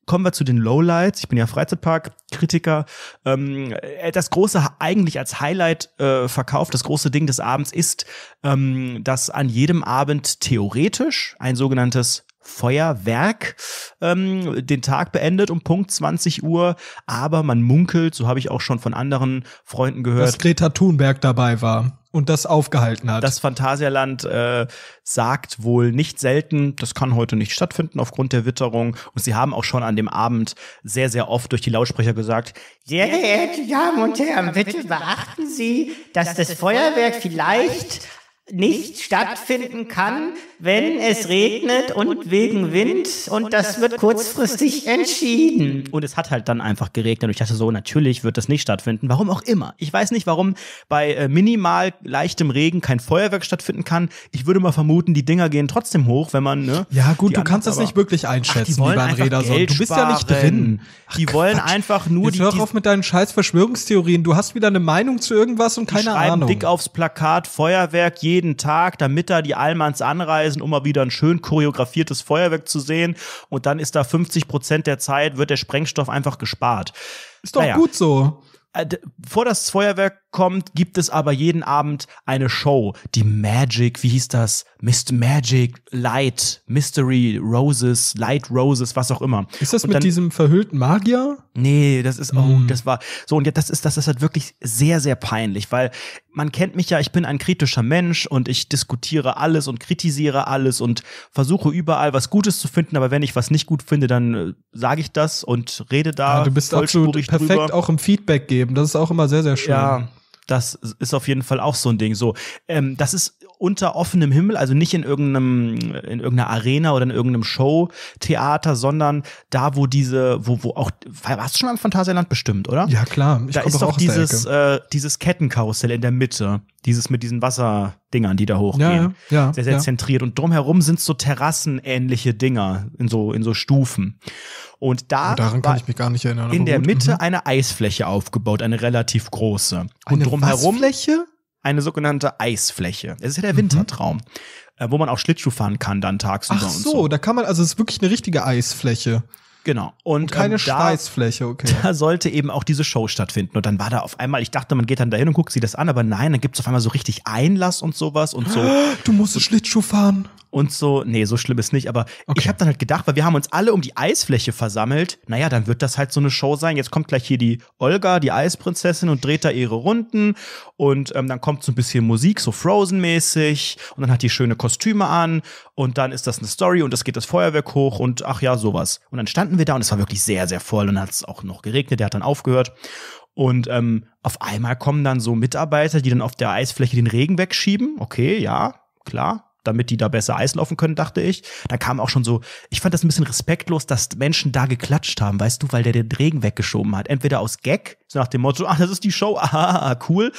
kommen wir zu den Lowlights. Ich bin ja Freizeitpark-Kritiker. Ähm, äh, das große, eigentlich als Highlight äh, verkauft, das große Ding des Abends ist, ähm, dass an jedem Abend theoretisch ein sogenanntes Feuerwerk ähm, den Tag beendet um Punkt 20 Uhr, aber man munkelt, so habe ich auch schon von anderen Freunden gehört, dass Greta Thunberg dabei war und das aufgehalten hat. Das Phantasialand äh, sagt wohl nicht selten, das kann heute nicht stattfinden aufgrund der Witterung. Und sie haben auch schon an dem Abend sehr, sehr oft durch die Lautsprecher gesagt, sehr geehrte Damen und Herren, bitte beachten Sie, dass das Feuerwerk vielleicht nicht stattfinden kann, wenn es regnet und wegen Wind und das wird kurzfristig entschieden. Und es hat halt dann einfach geregnet und ich dachte so, natürlich wird das nicht stattfinden, warum auch immer. Ich weiß nicht, warum bei äh, minimal leichtem Regen kein Feuerwerk stattfinden kann. Ich würde mal vermuten, die Dinger gehen trotzdem hoch, wenn man, ne? Ja, gut, du kannst das nicht wirklich einschätzen, ach, die wollen einfach Geld Du bist ja nicht drin. Ach, die wollen Quatsch. einfach nur Jetzt die Hör auf mit deinen scheiß Verschwörungstheorien. Du hast wieder eine Meinung zu irgendwas und keine Ahnung. dick aufs Plakat Feuerwerk jeden jeden Tag, damit da die Allmanns anreisen, um mal wieder ein schön choreografiertes Feuerwerk zu sehen. Und dann ist da 50 Prozent der Zeit, wird der Sprengstoff einfach gespart. Ist doch naja. gut so. Äh, vor das Feuerwerk kommt, gibt es aber jeden Abend eine Show. Die Magic, wie hieß das? Mist Magic, Light, Mystery, Roses, Light Roses, was auch immer. Ist das und mit dann, diesem verhüllten Magier? Nee, das ist, oh, mm. das war, so, und das ist, das ist halt wirklich sehr, sehr peinlich, weil man kennt mich ja, ich bin ein kritischer Mensch und ich diskutiere alles und kritisiere alles und versuche überall was Gutes zu finden, aber wenn ich was nicht gut finde, dann äh, sage ich das und rede da. Ja, du bist absolut perfekt drüber. auch im Feedback geben erleben. Das ist auch immer sehr, sehr schön. Ja, das ist auf jeden Fall auch so ein Ding. So, ähm, das ist unter offenem Himmel, also nicht in irgendeinem, in irgendeiner Arena oder in irgendeinem Showtheater, sondern da, wo diese, wo, wo auch, warst du schon am Phantasialand bestimmt, oder? Ja, klar. Ich da ist doch dieses, äh, dieses Kettenkarussell in der Mitte. Dieses mit diesen Wasserdingern, die da hochgehen. Ja, ja, sehr, sehr ja. zentriert. Und drumherum sind so terrassenähnliche Dinger in so, in so Stufen. Und da oh, daran kann ich mich gar nicht erinnern. In der gut. Mitte mhm. eine Eisfläche aufgebaut, eine relativ große. Und eine drumherum Eisfläche? eine sogenannte Eisfläche. Es ist ja der mhm. Wintertraum, äh, wo man auch Schlittschuh fahren kann dann tagsüber. Ach so, so, da kann man, also es ist wirklich eine richtige Eisfläche. Genau. Und, und keine ähm, da, Schweißfläche, okay. [laughs] Da sollte eben auch diese Show stattfinden. Und dann war da auf einmal, ich dachte, man geht dann dahin und guckt sie das an, aber nein, dann gibt's auf einmal so richtig Einlass und sowas und so. [gasps] Du musst Schlittschuh fahren und so. Nee, so schlimm ist nicht, aber okay. ich habe dann halt gedacht, weil wir haben uns alle um die Eisfläche versammelt. Naja, dann wird das halt so eine Show sein. Jetzt kommt gleich hier die Olga, die Eisprinzessin, und dreht da ihre Runden. Und ähm, dann kommt so ein bisschen Musik, so Frozen-mäßig. Und dann hat die schöne Kostüme an. Und dann ist das eine Story und es geht das Feuerwerk hoch und ach ja, sowas. Und dann standen wir da und es war wirklich sehr, sehr voll. Und dann hat es auch noch geregnet. Der hat dann aufgehört. Und ähm, auf einmal kommen dann so Mitarbeiter, die dann auf der Eisfläche den Regen wegschieben. Okay, ja, klar, damit die da besser Eis laufen können, dachte ich. Da kam auch schon so, ich fand das ein bisschen respektlos, dass Menschen da geklatscht haben, weißt du, weil der den Regen weggeschoben hat. Entweder aus Gag, so nach dem Motto, [laughs] ah, das ist die Show, [laughs] aha, cool.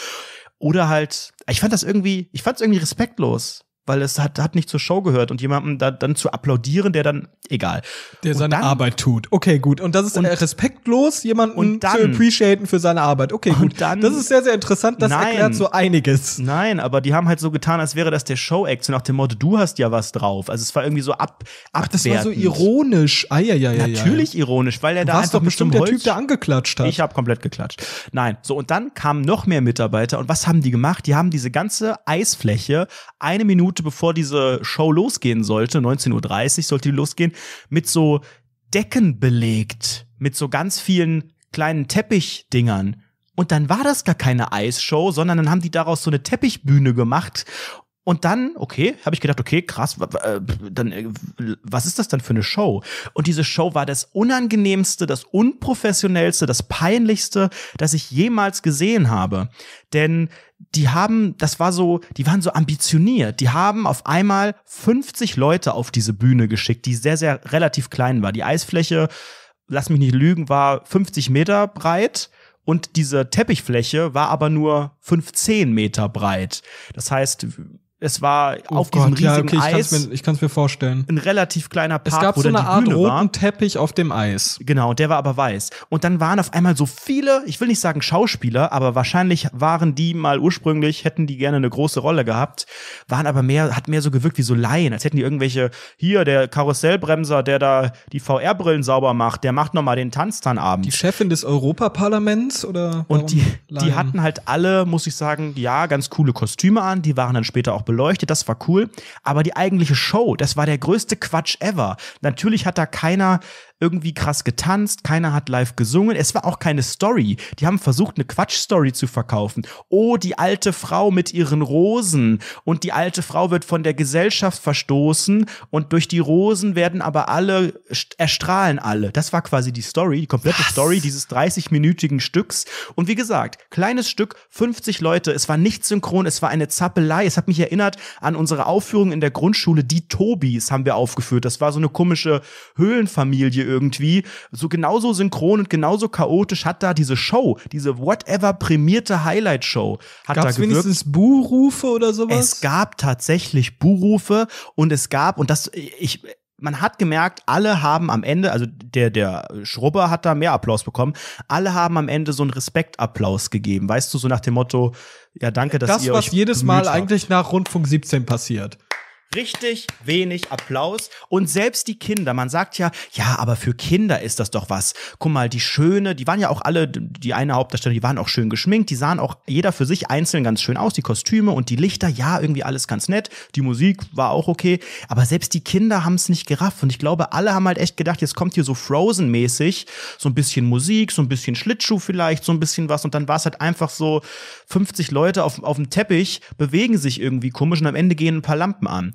Oder halt, ich fand das irgendwie, ich fand es irgendwie respektlos weil es hat, hat nicht zur Show gehört und jemandem da, dann zu applaudieren, der dann, egal. Der seine dann, Arbeit tut. Okay, gut. Und das ist und, respektlos, jemanden und dann, zu appreciaten für seine Arbeit. Okay, gut. Dann, das ist sehr, sehr interessant. Das nein, erklärt so einiges. Nein, aber die haben halt so getan, als wäre das der Show-Act. So nach dem Motto, du hast ja was drauf. Also es war irgendwie so ab, Ach, das war so ironisch. Ah, ja, ja, ja. Natürlich ja. ironisch, weil er da einfach doch bestimmt der Typ, der angeklatscht hat. Ich habe komplett geklatscht. Nein. So, und dann kamen noch mehr Mitarbeiter. Und was haben die gemacht? Die haben diese ganze Eisfläche eine Minute Minute bevor diese Show losgehen sollte, 19.30 Uhr sollte die losgehen, mit so Decken belegt, mit so ganz vielen kleinen Teppichdingern. Und dann war das gar keine Eisshow, sondern dann haben die daraus so eine Teppichbühne gemacht und dann, okay, habe ich gedacht, okay, krass, äh, dann, äh, was ist das dann für eine Show? Und diese Show war das Unangenehmste, das Unprofessionellste, das Peinlichste, das ich jemals gesehen habe. Denn die haben, das war so, die waren so ambitioniert. Die haben auf einmal 50 Leute auf diese Bühne geschickt, die sehr, sehr relativ klein war. Die Eisfläche, lass mich nicht lügen, war 50 Meter breit und diese Teppichfläche war aber nur 15 Meter breit. Das heißt, es war oh auf Gott, diesem riesigen ja, okay, Eis. Mir, ich kann es mir vorstellen. Ein relativ kleiner Park. Es gab so eine Art Bühne roten war. Teppich auf dem Eis. Genau, der war aber weiß. Und dann waren auf einmal so viele, ich will nicht sagen Schauspieler, aber wahrscheinlich waren die mal ursprünglich, hätten die gerne eine große Rolle gehabt, waren aber mehr, hat mehr so gewirkt wie so Laien, als hätten die irgendwelche, hier der Karussellbremser, der da die VR-Brillen sauber macht, der macht nochmal den Tanztanabend. Die Chefin des Europaparlaments oder? Und die, die hatten halt alle, muss ich sagen, ja, ganz coole Kostüme an, die waren dann später auch beleuchtet, das war cool. Aber die eigentliche Show, das war der größte Quatsch ever. Natürlich hat da keiner irgendwie krass getanzt, keiner hat live gesungen. Es war auch keine Story. Die haben versucht, eine Quatschstory zu verkaufen. Oh, die alte Frau mit ihren Rosen. Und die alte Frau wird von der Gesellschaft verstoßen. Und durch die Rosen werden aber alle, erstrahlen alle. Das war quasi die Story, die komplette Was? Story dieses 30-minütigen Stücks. Und wie gesagt, kleines Stück, 50 Leute. Es war nicht synchron, es war eine Zappelei. Es hat mich erinnert an unsere Aufführung in der Grundschule, die Tobis haben wir aufgeführt. Das war so eine komische Höhlenfamilie irgendwie. So genauso synchron und genauso chaotisch hat da diese Show, diese whatever prämierte Highlight-Show, hat Gab's da gewirkt. wenigstens Buhrufe oder sowas? Es gab tatsächlich Buhrufe und es gab, und das, ich, man hat gemerkt, alle haben am Ende, also der, der Schrubber hat da mehr Applaus bekommen, alle haben am Ende so einen Respektapplaus gegeben, weißt du, so nach dem Motto, ja, danke, dass das, ihr euch Das, was jedes Mal eigentlich nach Rundfunk 17 passiert richtig wenig Applaus. Und selbst die Kinder, man sagt ja, ja, aber für Kinder ist das doch was. Guck mal, die Schöne, die waren ja auch alle, die eine Hauptdarsteller, die waren auch schön geschminkt, die sahen auch jeder für sich einzeln ganz schön aus, die Kostüme und die Lichter, ja, irgendwie alles ganz nett, die Musik war auch okay, aber selbst die Kinder haben es nicht gerafft und ich glaube, alle haben halt echt gedacht, jetzt kommt hier so Frozen-mäßig, so ein bisschen Musik, so ein bisschen Schlittschuh vielleicht, so ein bisschen was und dann war es halt einfach so 50 Leute auf, auf dem Teppich, bewegen sich irgendwie komisch und am Ende gehen ein paar Lampen an.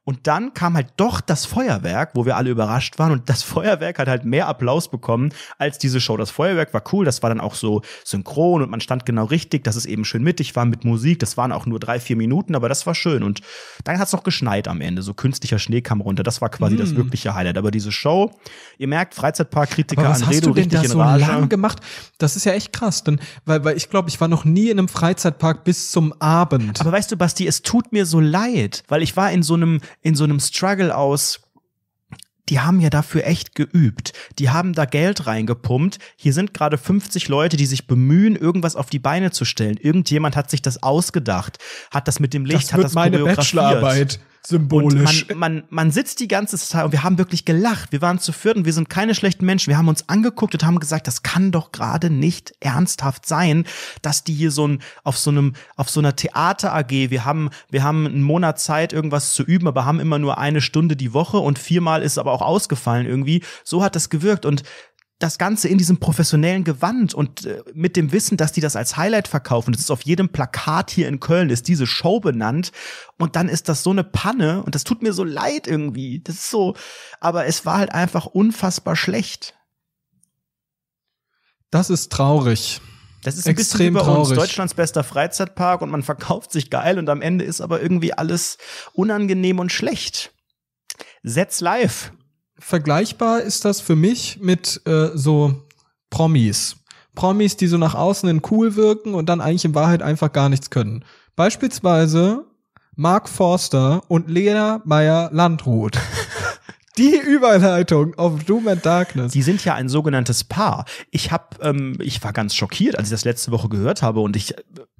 Und dann kam halt doch das Feuerwerk, wo wir alle überrascht waren. Und das Feuerwerk hat halt mehr Applaus bekommen als diese Show. Das Feuerwerk war cool. Das war dann auch so synchron und man stand genau richtig, dass es eben schön mittig war mit Musik. Das waren auch nur drei, vier Minuten, aber das war schön. Und dann hat es noch geschneit am Ende. So künstlicher Schnee kam runter. Das war quasi mm. das wirkliche Highlight. Aber diese Show, ihr merkt, Freizeitparkkritiker an Redo richtig da in so Rage. Lang gemacht? Das ist ja echt krass. Denn, weil, weil ich glaube, ich war noch nie in einem Freizeitpark bis zum Abend. Aber weißt du, Basti, es tut mir so leid, weil ich war in so einem in so einem Struggle aus, die haben ja dafür echt geübt. Die haben da Geld reingepumpt. Hier sind gerade 50 Leute, die sich bemühen, irgendwas auf die Beine zu stellen. Irgendjemand hat sich das ausgedacht, hat das mit dem Licht, das hat das meine choreografiert. Bachelorarbeit. Symbolisch. Man, man, man, sitzt die ganze Zeit und wir haben wirklich gelacht. Wir waren zu viert und wir sind keine schlechten Menschen. Wir haben uns angeguckt und haben gesagt, das kann doch gerade nicht ernsthaft sein, dass die hier so ein, auf so einem, auf so einer Theater AG, wir haben, wir haben einen Monat Zeit, irgendwas zu üben, aber haben immer nur eine Stunde die Woche und viermal ist aber auch ausgefallen irgendwie. So hat das gewirkt und das Ganze in diesem professionellen Gewand und äh, mit dem Wissen, dass die das als Highlight verkaufen. Das ist auf jedem Plakat hier in Köln, ist diese Show benannt. Und dann ist das so eine Panne und das tut mir so leid irgendwie. Das ist so, aber es war halt einfach unfassbar schlecht. Das ist traurig. Das ist ein Extrem bisschen über traurig. uns, Deutschlands bester Freizeitpark und man verkauft sich geil und am Ende ist aber irgendwie alles unangenehm und schlecht. Setz live vergleichbar ist das für mich mit äh, so Promis. Promis, die so nach außen hin cool wirken und dann eigentlich in Wahrheit einfach gar nichts können. Beispielsweise Mark Forster und Lena Meyer-Landrut. [laughs] Die Überleitung auf Doom and Darkness. Die sind ja ein sogenanntes Paar. Ich habe, ähm, ich war ganz schockiert, als ich das letzte Woche gehört habe und ich,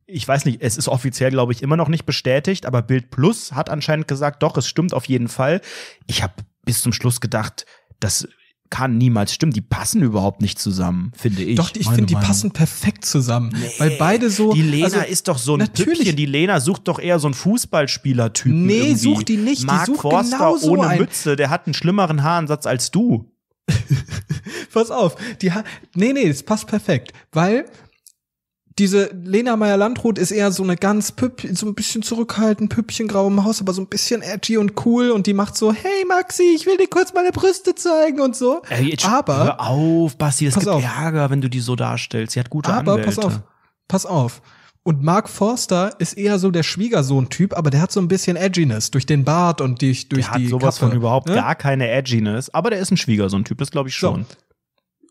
ich weiß nicht, es ist offiziell, glaube ich, immer noch nicht bestätigt, aber Bild Plus hat anscheinend gesagt, doch, es stimmt auf jeden Fall. Ich habe bis zum Schluss gedacht, das kann niemals stimmen. Die passen überhaupt nicht zusammen, finde ich. Doch, ich finde, die passen perfekt zusammen. Nee, weil beide so. Die Lena also, ist doch so ein natürlich. Püppchen. Die Lena sucht doch eher so einen fußballspieler Nee, irgendwie. sucht die nicht. Mark die sucht Forster genau so ohne einen. Mütze, der hat einen schlimmeren Haaransatz als du. [laughs] Pass auf. Die nee, nee, das passt perfekt. Weil diese Lena Meyer-Landrut ist eher so eine ganz Püpp, so ein bisschen zurückhaltend, Püppchen grau im Haus, aber so ein bisschen edgy und cool und die macht so, hey Maxi, ich will dir kurz meine Brüste zeigen und so. Ey, aber hör auf, Basti, es gibt auf. Ärger, wenn du die so darstellst. Sie hat gute aber, Anwälte. Aber pass auf, pass auf. Und Mark Forster ist eher so der Schwiegersohn-Typ, aber der hat so ein bisschen Edginess durch den Bart und durch, durch der die. Der hat sowas Kappe. von überhaupt ja? Ne? gar keine Edginess, aber der ist ein Schwiegersohn-Typ, das glaube ich schon. So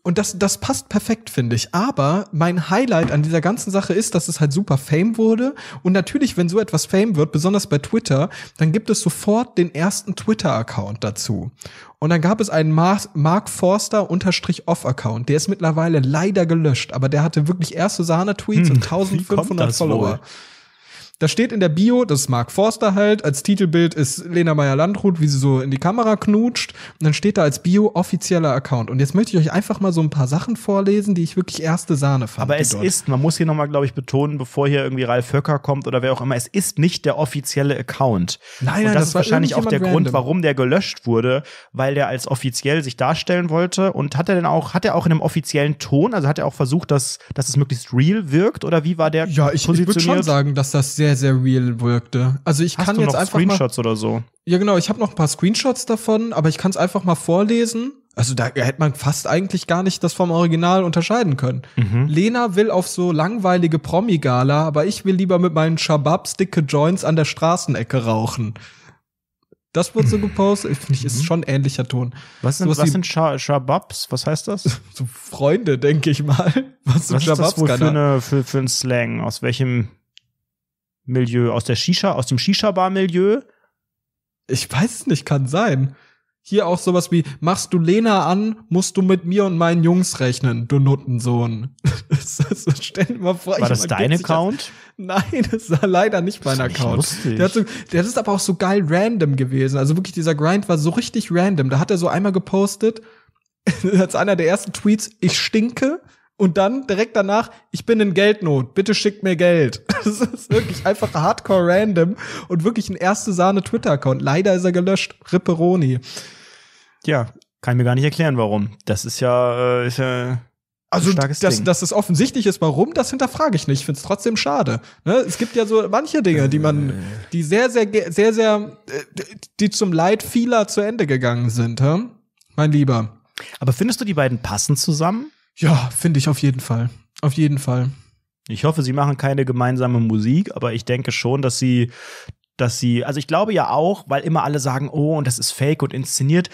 und das, das passt perfekt, finde ich. Aber mein Highlight an dieser ganzen Sache ist, dass es halt super Fame wurde. Und natürlich, wenn so etwas Fame wird, besonders bei Twitter, dann gibt es sofort den ersten Twitter-Account dazu. Und dann gab es einen Mark Forster unterstrich off Account. Der ist mittlerweile leider gelöscht, aber der hatte wirklich erste Sahne-Tweets hm, und 1500 Follower. Wohl? Da steht in der Bio, das ist Mark Forster halt, als Titelbild ist Lena Meyer-Landrut, wie sie so in die Kamera knutscht. Und dann steht da als Bio offizieller Account. Und jetzt möchte ich euch einfach mal so ein paar Sachen vorlesen, die ich wirklich erste Sahne fand. Aber es dort. ist, man muss hier nochmal, glaube ich, betonen, bevor hier irgendwie Ralf Höcker kommt oder wer auch immer, es ist nicht der offizielle Account. Nein, nein, Und das, das ist wahrscheinlich auch der random. Grund, warum der gelöscht wurde, weil der als offiziell sich darstellen wollte. Und hat er denn auch, hat er auch in einem offiziellen Ton, also hat er auch versucht, dass, dass es möglichst real wirkt oder wie war der? Ja, ich, ich würde schon sagen, dass das sehr sehr, sehr real wirkte. Also ich Hast kann du jetzt noch einfach Screenshots mal, oder so. Ja, genau. Ich habe noch ein paar Screenshots davon, aber ich kann es einfach mal vorlesen. Also da hätte man fast eigentlich gar nicht das vom Original unterscheiden können. Mhm. Lena will auf so langweilige Promi-Gala, aber ich will lieber mit meinen Shababs dicke Joints an der Straßenecke rauchen. Das wurde so [laughs] gepostet. Finde ich, ist mhm. schon ähnlicher Ton. Was sind, so was, was sind Scha Schababs? Was heißt das? [laughs] so Freunde, denke ich mal. Was, was ist das wohl für, eine, für, für ein Slang? Aus welchem Milieu, aus der Shisha, aus dem Shisha-Bar-Milieu? Ich weiß nicht, kann sein. Hier auch sowas wie, machst du Lena an, musst du mit mir und meinen Jungs rechnen, du Nuttensohn. [laughs] Das, das, stell dir mal vor, War ich das dein Account? Nein, das war leider nicht mein Account. Lustig. Der, hat so, der ist aber auch so geil random gewesen. Also wirklich, dieser Grind war so richtig random. Da hat er so einmal gepostet, [laughs] als einer der ersten Tweets, ich stinke, und dann direkt danach, ich bin in Geldnot, bitte schickt mir Geld. [laughs] Das ist wirklich einfach hardcore random und wirklich ein erste Sahne Twitter-Account. Leider ist er gelöscht. Ripperoni. Ja, kann ich mir gar nicht erklären, warum. Das ist ja, äh, ist ja also, dass, Ding. dass es offensichtlich ist, warum, das hinterfrage ich nicht. Ich finde es trotzdem schade. Ne? Es gibt ja so manche Dinge, die man, äh. die sehr, sehr, sehr, sehr, äh, die zum Leid vieler zu Ende gegangen sind. Hä? Mein Lieber. Aber findest du die beiden passend zusammen? Ja, finde ich auf jeden Fall. Auf jeden Fall. Ich hoffe, sie machen keine gemeinsame Musik, aber ich denke schon, dass sie, dass sie, also ich glaube ja auch, weil immer alle sagen, oh, und das ist fake und inszeniert.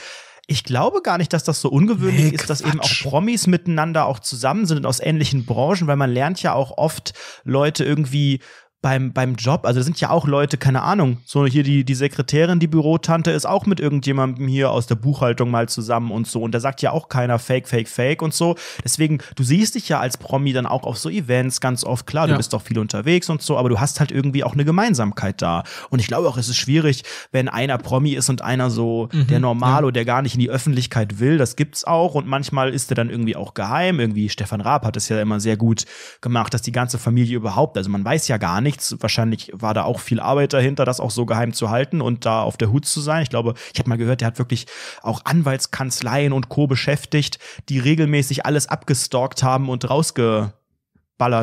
Ich glaube gar nicht, dass das so ungewöhnlich nee, ist, dass eben auch Promis miteinander auch zusammen sind und aus ähnlichen Branchen, weil man lernt ja auch oft Leute irgendwie beim, beim Job, also da sind ja auch Leute, keine Ahnung, so hier die, die Sekretärin, die Bürotante ist auch mit irgendjemandem hier aus der Buchhaltung mal zusammen und so. Und da sagt ja auch keiner Fake, Fake, Fake und so. Deswegen, du siehst dich ja als Promi dann auch auf so Events ganz oft. Klar, du bist doch viel unterwegs und so, aber du hast halt irgendwie auch eine Gemeinsamkeit da. Und ich glaube auch, es ist schwierig, wenn einer Promi ist und einer so mhm, der Normal ja. der gar nicht in die Öffentlichkeit will. Das gibt's auch. Und manchmal ist er dann irgendwie auch geheim. Irgendwie Stefan Raab hat es ja immer sehr gut gemacht, dass die ganze Familie überhaupt, also man weiß ja gar nicht, nichts. Wahrscheinlich war da auch viel Arbeit dahinter, das auch so geheim zu halten und da auf der Hut zu sein. Ich glaube, ich habe mal gehört, der hat wirklich auch Anwaltskanzleien und Co. beschäftigt, die regelmäßig alles abgestalkt haben und rausgeballert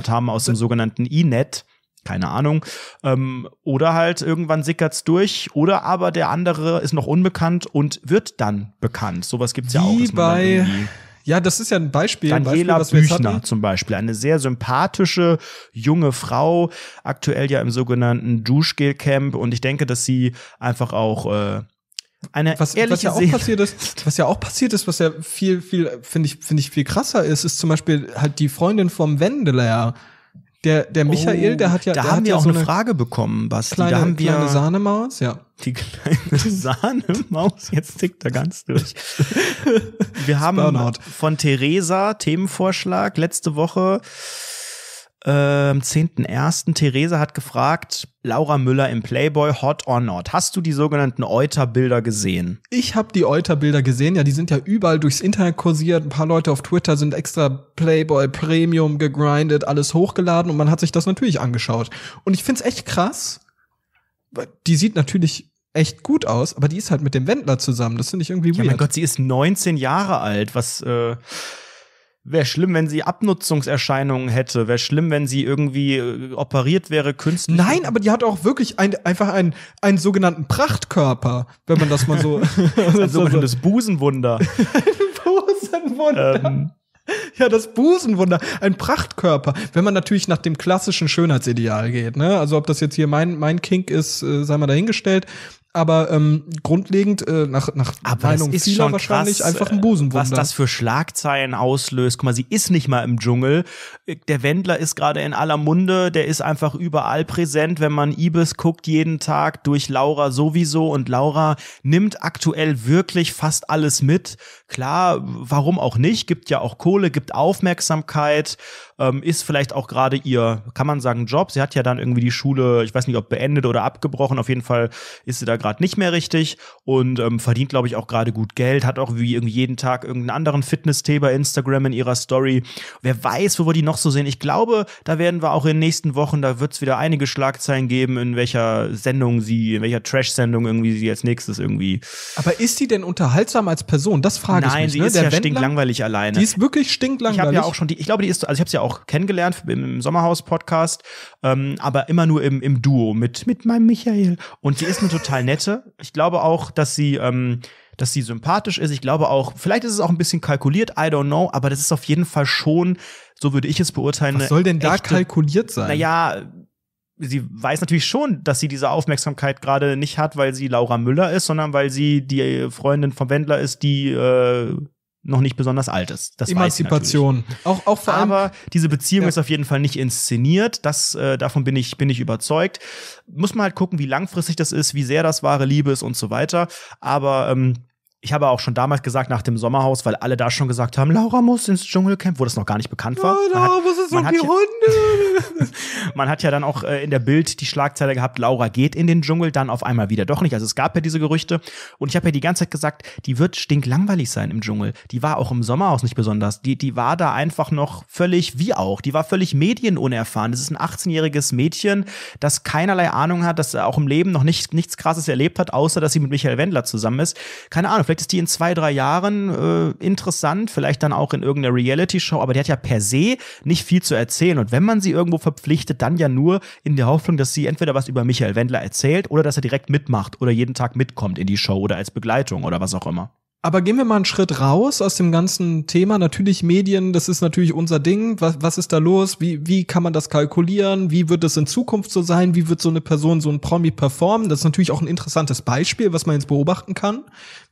haben aus dem sogenannten E-Net keine Ahnung. Ähm, oder halt irgendwann sickert's durch, oder aber der andere ist noch unbekannt und wird dann bekannt. Sowas gibt's Wie ja auch. Wie bei ja, das ist ja ein Beispiel. Daniela ein Beispiel, Büchner zum Beispiel, eine sehr sympathische junge Frau, aktuell ja im sogenannten Duschgel-Camp. Und ich denke, dass sie einfach auch äh, eine was, ehrliche was ja auch passiert ist, was ja auch passiert ist, was ja viel, viel, finde ich, finde ich viel krasser ist, ist zum Beispiel halt die Freundin vom Wendler der, der Michael, oh, der hat ja. Oh, da der haben wir ja auch so eine Frage bekommen, Basti. Kleine, da haben wir kleine Sahnemaus, ja. Die kleine [laughs] Sahnemaus, jetzt tickt er ganz durch. [laughs] Wir haben von Theresa Themenvorschlag letzte Woche ähm, 10.01. Therese hat gefragt, Laura Müller im Playboy, hot or not. Hast du die sogenannten Euter-Bilder gesehen? Ich habe die Euter-Bilder gesehen, ja, die sind ja überall durchs Internet kursiert. Ein paar Leute auf Twitter sind extra Playboy Premium gegrindet, alles hochgeladen und man hat sich das natürlich angeschaut. Und ich find's echt krass. Die sieht natürlich echt gut aus, aber die ist halt mit dem Wendler zusammen. Das finde ich irgendwie weird. Ja, mein Gott, sie ist 19 Jahre alt, was äh Wäre schlimm, wenn sie Abnutzungserscheinungen hätte. Wäre schlimm, wenn sie irgendwie äh, operiert wäre, künstlich. Nein, aber die hat auch wirklich ein, einfach einen, einen sogenannten Prachtkörper, wenn man das mal so. [laughs] [laughs] ein sogenanntes Busenwunder. [laughs] ein Busenwunder. Ähm. Ja, das Busenwunder, ein Prachtkörper, wenn man natürlich nach dem klassischen Schönheitsideal geht, ne? Also ob das jetzt hier mein mein Kink ist, äh, sei mal dahingestellt, aber ähm, grundlegend äh, nach, nach aber Meinung ist vieler wahrscheinlich krass, einfach ein äh, Busenwunder. Was das für Schlagzeilen auslöst. Guck mal, sie ist nicht mal im Dschungel. Äh, der Wendler ist gerade in aller Munde, der ist einfach überall präsent. Wenn man Ibis guckt, jeden Tag durch Laura sowieso und Laura nimmt aktuell wirklich fast alles mit. Klar, warum auch nicht? Gibt ja auch Kohle, gibt Aufmerksamkeit ähm, ist vielleicht auch gerade ihr, kann man sagen, Job. Sie hat ja dann irgendwie die Schule, ich weiß nicht, ob beendet oder abgebrochen. Auf jeden Fall ist sie da gerade nicht mehr richtig und ähm, verdient, glaube ich, auch gerade gut Geld. Hat auch wie irgendwie jeden Tag irgendeinen anderen Fitness-Tee bei Instagram in ihrer Story. Wer weiß, wo wir die noch so sehen. Ich glaube, da werden wir auch in den nächsten Wochen, da wird es wieder einige Schlagzeilen geben, in welcher Sendung sie, in welcher Trash-Sendung irgendwie sie als nächstes irgendwie. Aber ist sie denn unterhaltsam als Person? Das frage Nein, ich mich. Nein, sie ne? ist Der ja Wendler, stinklangweilig alleine. Die ist wirklich stinklangweilig. Ich habe ja auch schon die, ich glaube, die ist, also ich habe es ja auch kennengelernt im Sommerhaus-Podcast, ähm, aber immer nur im, im Duo mit, mit meinem Michael. Und sie ist eine total nette. Ich glaube auch, dass sie, ähm, dass sie sympathisch ist. Ich glaube auch, vielleicht ist es auch ein bisschen kalkuliert, I don't know, aber das ist auf jeden Fall schon, so würde ich es beurteilen. Was soll denn da echte, kalkuliert sein? Naja, sie weiß natürlich schon, dass sie diese Aufmerksamkeit gerade nicht hat, weil sie Laura Müller ist, sondern weil sie die Freundin von Wendler ist, die äh, noch nicht besonders alt ist. Das Emanzipation. Auch, auch vor allem, Aber diese Beziehung ja. ist auf jeden Fall nicht inszeniert. Das, äh, davon bin ich, bin ich überzeugt. Muss man halt gucken, wie langfristig das ist, wie sehr das wahre Liebe ist und so weiter. Aber ähm, ich habe auch schon damals gesagt nach dem Sommerhaus, weil alle da schon gesagt haben, Laura muss ins Dschungelcamp, wo das noch gar nicht bekannt war. Oh, Laura muss ins man, hat, man hat ja, [laughs] man hat ja dann auch äh, in der Bild die Schlagzeile gehabt, Laura geht in den Dschungel, dann auf einmal wieder doch nicht. Also es gab ja diese Gerüchte und ich habe ja die ganze Zeit gesagt, die wird stinklangweilig sein im Dschungel. Die war auch im Sommerhaus nicht besonders. Die, die war da einfach noch völlig, wie auch, die war völlig medienunerfahren. Das ist ein 18-jähriges Mädchen, das keinerlei Ahnung hat, das auch im Leben noch nicht, nichts Krasses erlebt hat, außer dass sie mit Michael Wendler zusammen ist. Keine Ahnung, Vielleicht ist die in zwei, drei Jahren äh, interessant, vielleicht dann auch in irgendeiner Reality-Show, aber die hat ja per se nicht viel zu erzählen. Und wenn man sie irgendwo verpflichtet, dann ja nur in der Hoffnung, dass sie entweder was über Michael Wendler erzählt oder dass er direkt mitmacht oder jeden Tag mitkommt in die Show oder als Begleitung oder was auch immer. Aber gehen wir mal einen Schritt raus aus dem ganzen Thema. Natürlich Medien, das ist natürlich unser Ding. Was, was ist da los? Wie, wie kann man das kalkulieren? Wie wird es in Zukunft so sein? Wie wird so eine Person, so ein Promi performen? Das ist natürlich auch ein interessantes Beispiel, was man jetzt beobachten kann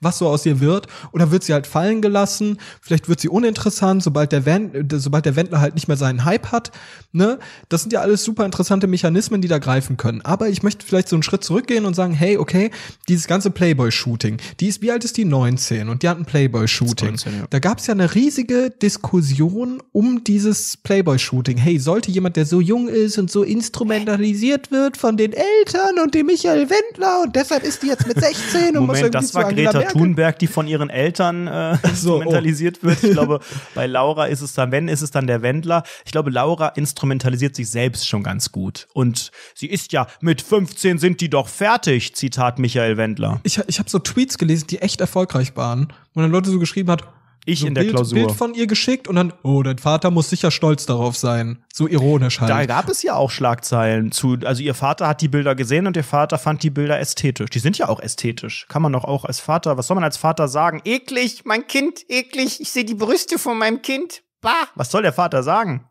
was so aus ihr wird. Oder wird sie halt fallen gelassen, vielleicht wird sie uninteressant, sobald der, Wend, sobald der Wendler halt nicht mehr seinen Hype hat. Ne? Das sind ja alles super interessante Mechanismen, die da greifen können. Aber ich möchte vielleicht so einen Schritt zurückgehen und sagen, hey, okay, dieses ganze Playboy-Shooting, die ist, wie alt ist die? 19 und die hat ein Playboy-Shooting. Ja. Da gab es ja eine riesige Diskussion um dieses Playboy-Shooting. Hey, sollte jemand, der so jung ist und so instrumentalisiert wird von den Eltern und dem Michael Wendler und deshalb ist die jetzt mit 16 und Moment, muss irgendwie das war Greta Thunberg, die von ihren Eltern äh, so, oh. instrumentalisiert oh. wird. [laughs] Ich glaube, bei Laura ist es dann, wenn, ist es dann der Wendler. Ich glaube, Laura instrumentalisiert sich selbst schon ganz gut. Und sie ist ja, mit 15 sind die doch fertig, Zitat Michael Wendler. Ich, ich habe so Tweets gelesen, die echt erfolgreich waren, wo dann Leute so geschrieben hat, ich so in der Bild, Klausur. Bild von ihr geschickt und dann, oh, dein Vater muss sicher stolz darauf sein. So ironisch halt. Da gab es ja auch Schlagzeilen zu. Also ihr Vater hat die Bilder gesehen und ihr Vater fand die Bilder ästhetisch. Die sind ja auch ästhetisch. Kann man doch auch als Vater, was soll man als Vater sagen? Eklig, mein Kind, eklig, ich sehe die Brüste von meinem Kind. Bah! Was soll der Vater sagen?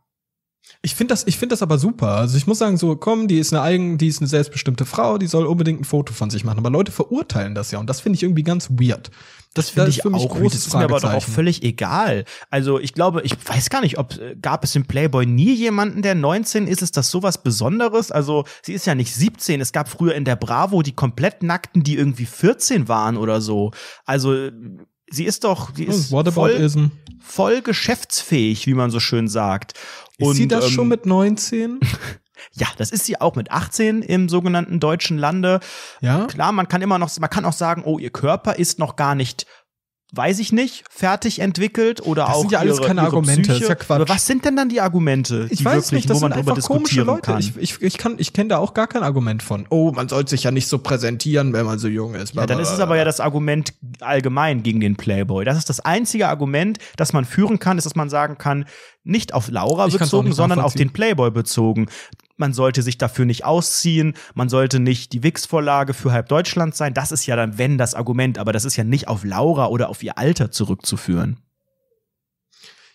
Ich finde das, ich finde das aber super. Also ich muss sagen, so, komm, die ist eine eigen, die ist eine selbstbestimmte Frau, die soll unbedingt ein Foto von sich machen. Aber Leute verurteilen das ja und das finde ich irgendwie ganz weird. Das, das finde ich für mich auch großes Das ist mir aber doch auch völlig egal. Also ich glaube, ich weiß gar nicht, ob äh, gab es im Playboy nie jemanden, der 19 ist. Ist das sowas Besonderes? Also sie ist ja nicht 17. Es gab früher in der Bravo die komplett nackten, die irgendwie 14 waren oder so. Also sie ist doch, sie hm, ist voll, voll geschäftsfähig, wie man so schön sagt. Ist sie das ähm, schon mit 19? [laughs] Ja, das ist sie auch mit 18 im sogenannten deutschen Lande. Ja. Klar, man kann immer noch, man kann auch sagen, oh, ihr Körper ist noch gar nicht weiß ich nicht, fertig entwickelt oder das auch. Das sind ja alles ihre, keine ihre Argumente, Psyche. ist ja Quatsch. Aber was sind denn dann die Argumente? Ich die weiß nicht, das sind einfach komische Leute. Kann? Ich, ich, ich, kann, ich kenne da auch gar kein Argument von. Oh, man sollte sich ja nicht so präsentieren, wenn man so jung ist. Ja, dann ist es aber ja das Argument allgemein gegen den Playboy. Das ist das einzige Argument, das man führen kann, ist, dass man sagen kann, nicht auf Laura ich bezogen, sondern auf den Playboy bezogen. Man sollte sich dafür nicht ausziehen, man sollte nicht die Wix-Vorlage für halb Deutschland sein. Das ist ja dann, wenn, das Argument, aber das ist ja nicht auf Laura oder auf ihr Alter zurückzuführen.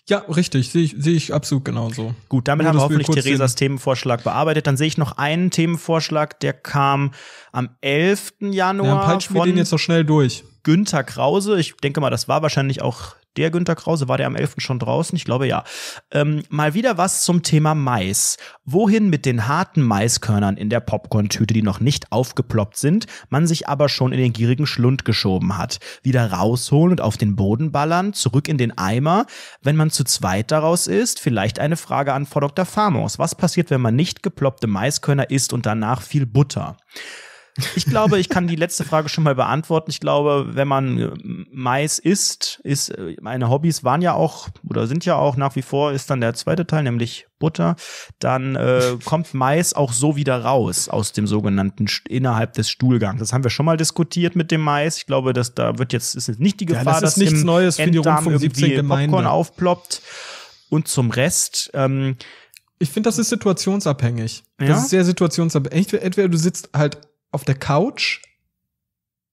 Ja, richtig, sehe ich, seh ich absolut genauso. Gut, damit Nur, haben wir hoffentlich wir Theresas sehen. Themenvorschlag bearbeitet. Dann sehe ich noch einen Themenvorschlag, der kam am 11. Januar. Ja, dann peitschen wir den jetzt noch schnell durch. Günter Krause, ich denke mal, das war wahrscheinlich auch der Günter Krause, war der am 11. schon draußen? Ich glaube ja. Ähm, mal wieder was zum Thema Mais. Wohin mit den harten Maiskörnern in der Popcorn-Tüte, die noch nicht aufgeploppt sind, man sich aber schon in den gierigen Schlund geschoben hat. Wieder rausholen und auf den Boden ballern, zurück in den Eimer. Wenn man zu zweit daraus ist, vielleicht eine Frage an Frau Dr. Famos. Was passiert, wenn man nicht geploppte Maiskörner isst und danach viel Butter? Ich glaube, ich kann die letzte Frage schon mal beantworten. Ich glaube, wenn man äh, Mais isst, ist äh, meine Hobbys waren ja auch oder sind ja auch nach wie vor ist dann der zweite Teil, nämlich Butter. Dann äh, [laughs] kommt Mais auch so wieder raus aus dem sogenannten innerhalb des Stuhlgangs. Das haben wir schon mal diskutiert mit dem Mais. Ich glaube, dass da wird jetzt ist nicht die Gefahr, ja, das dass nichts Neues Enddarm für die Rundfunk 17 Gemeinde. Popcorn aufploppt. Und zum Rest. Ähm, ich finde, das ist situationsabhängig. Ja? Das ist sehr situationsabhängig. Entweder du sitzt halt auf der Couch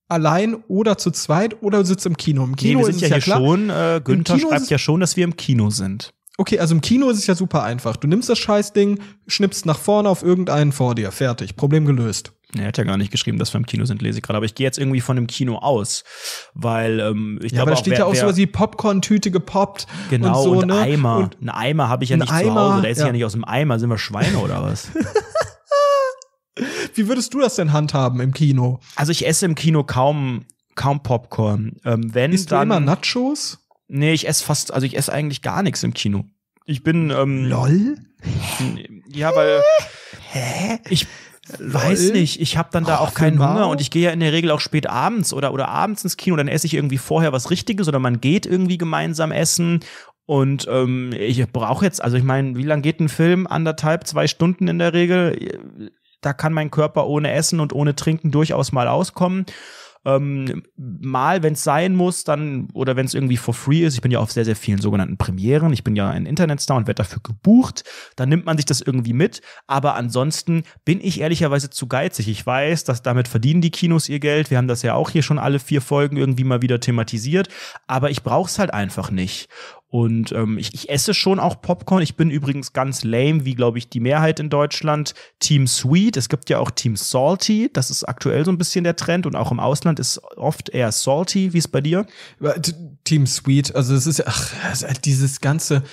allein oder zu zweit oder sitzt im Kino. Im Kino nee, wir sind ist ja, ja hier klar. schon, äh, Günther schreibt ja schon, dass wir im Kino sind. Okay, also im Kino ist es ja super einfach. Du nimmst das Scheißding, schnippst nach vorne auf irgendeinen vor dir, fertig, Problem gelöst. Er hat ja gar nicht geschrieben, dass wir im Kino sind, lese ich gerade. Aber ich gehe jetzt irgendwie von dem Kino aus, weil ähm, ich ja, glaube aber da auch, steht wer, ja auch sowas wie Popcorn-Tüte gepoppt. Genau, und, so, und ne? Eimer. Und ein Eimer habe ich ja nicht Eimer, zu Hause. Da ist ja. ja nicht aus dem Eimer. Sind wir Schweine oder was? [laughs] Wie würdest du das denn handhaben im Kino? Also ich esse im Kino kaum, kaum Popcorn. Ähm, wenn, Isst dann, du immer Nachos? Nee, ich esse fast, also ich esse eigentlich gar nichts im Kino. Ich bin. Ähm, Lol? Ja, weil. [laughs] Hä? Ich weiß nicht, ich habe dann da auch keinen Hunger und ich gehe ja in der Regel auch spät abends oder, oder abends ins Kino, dann esse ich irgendwie vorher was Richtiges oder man geht irgendwie gemeinsam essen. Und ähm, ich brauche jetzt, also ich meine, wie lange geht ein Film? Anderthalb, zwei Stunden in der Regel da kann mein Körper ohne Essen und ohne Trinken durchaus mal auskommen. Ähm, mal, wenn es sein muss, dann oder wenn es irgendwie for free ist. Ich bin ja auf sehr, sehr vielen sogenannten Premieren. Ich bin ja ein Internetstar und werde dafür gebucht. Dann nimmt man sich das irgendwie mit. Aber ansonsten bin ich ehrlicherweise zu geizig. Ich weiß, dass damit verdienen die Kinos ihr Geld. Wir haben das ja auch hier schon alle vier Folgen irgendwie mal wieder thematisiert. Aber ich brauche es halt einfach nicht. Und ähm, ich, ich, esse schon auch Popcorn. Ich bin übrigens ganz lame, wie glaube ich die Mehrheit in Deutschland. Team Sweet. Es gibt ja auch Team Salty. Das ist aktuell so ein bisschen der Trend und auch im Ausland ist oft eher Salty. Wie ist bei dir? Äh, Team Sweet. Also es ist ach, halt dieses ganze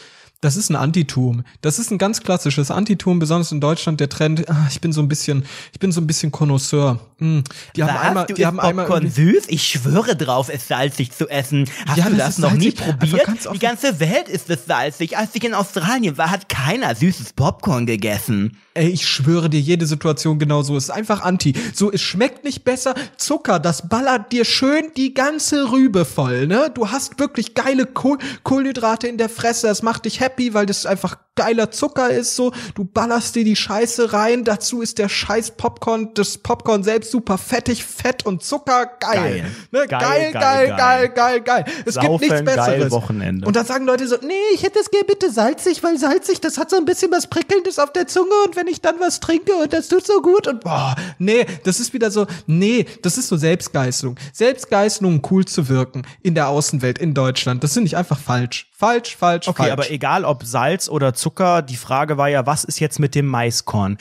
das ist ein Antitum. Das ist ein ganz klassisches Antitum, besonders in Deutschland der Trend. Ah, ich bin so ein bisschen, ich bin so ein bisschen Connoisseur. Hm. Die haben Was? einmal, die haben einmal süß. Ich schwöre drauf, es salzig zu essen. Hast ja, du das, das noch salzig. nie probiert? Ganz die ganze Welt ist es salzig. Als ich in Australien war, hat keiner süßes Popcorn gegessen. Ey, ich schwöre dir, jede Situation genau so ist einfach Anti. So, es schmeckt nicht besser. Zucker, das ballert dir schön die ganze Rübe voll. Ne, du hast wirklich geile Kohl Kohlenhydrate in der Fresse. Das macht dich happy happy, weil das einfach geiler Zucker ist so. Du ballerst dir die Scheiße rein, dazu ist der scheiß Popcorn, das Popcorn selbst super fettig, fett und Zucker, geil. Geil, ne? geil, geil, geil, geil, geil, geil. Es Saufen, gibt nichts Besseres. Wochenende. Und dann sagen Leute so, nee, ich hätte es gerne bitte salzig, weil salzig, das hat so ein bisschen was Prickelndes auf der Zunge und wenn ich dann was trinke und das tut so gut und boah, nee, das ist wieder so, nee, das ist so Selbstgeißelung. Selbstgeißelung, um cool zu wirken in der Außenwelt, in Deutschland, das finde ich einfach falsch. Falsch, falsch, okay, falsch. Okay, aber egal egal ob Salz oder Zucker, die Frage war ja, was ist jetzt mit dem Maiskorn?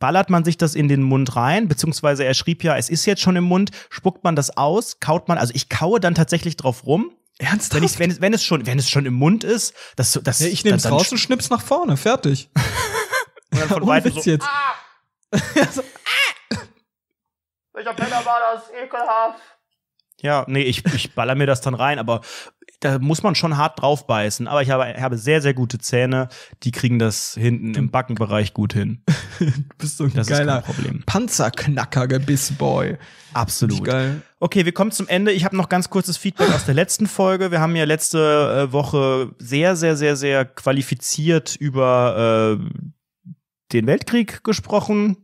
ballert man sich das in den Mund rein, beziehungsweise er schrieb ja, es ist jetzt schon im Mund, spuckt man das aus, kaut man, also ich kaue dann tatsächlich drauf rum. Ernsthaft? Wenn, ich, wenn, es, wenn, es, schon, wenn es schon im Mund ist, das, das ja, Ich nehme es raus und schnipp's nach vorne, fertig. [laughs] und dann von ja, [laughs] so, jetzt. Ah! so, also, Welcher Penner war das? Ekelhaft. Ja, nee, ich, ich baller mir das dann rein, aber da muss man schon hart drauf beißen. Aber ich habe, habe sehr, sehr gute Zähne. Die kriegen das hinten im Backenbereich gut hin. du [laughs] bist so ein das geiler Panzerknacker-Gebissboy. Absolut. Okay, wir kommen zum Ende. Ich habe noch ganz kurzes Feedback aus der letzten Folge. Wir haben ja letzte äh, Woche sehr, sehr, sehr, sehr qualifiziert über äh, den Weltkrieg gesprochen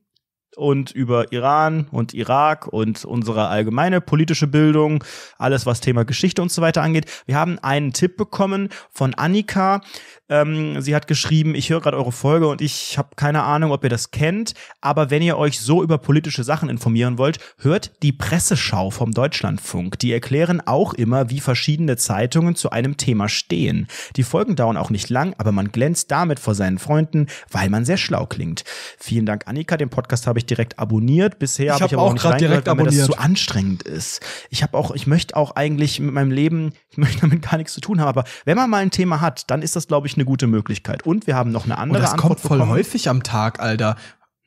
und über Iran und Irak und unsere allgemeine politische Bildung, alles was Thema Geschichte und so weiter angeht. Wir haben einen Tipp bekommen von Annika. Ähm, sie hat geschrieben, ich höre gerade eure Folge und ich habe keine Ahnung, ob ihr das kennt, aber wenn ihr euch so über politische Sachen informieren wollt, hört die Presseschau vom Deutschlandfunk. Die erklären auch immer, wie verschiedene Zeitungen zu einem Thema stehen. Die Folgen dauern auch nicht lang, aber man glänzt damit vor seinen Freunden, weil man sehr schlau klingt. Vielen Dank, Annika. Den Podcast habe ich direkt abonniert. Bisher habe ich, hab ich aber auch nicht direkt weil mir das zu anstrengend ist. Ich habe auch, ich möchte auch eigentlich mit meinem Leben, [laughs] ich möchte damit gar nichts zu tun haben, aber wenn man mal ein Thema hat, dann ist das, glaube ich, eine gute Möglichkeit. Und wir haben noch eine andere oh, das Antwort kommt voll bekommen. häufig am Tag, Alter.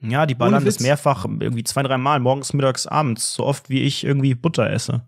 Ja, die ballern das mehrfach, irgendwie zwei, dreimal, morgens, mittags, abends, so oft wie ich irgendwie Butter esse.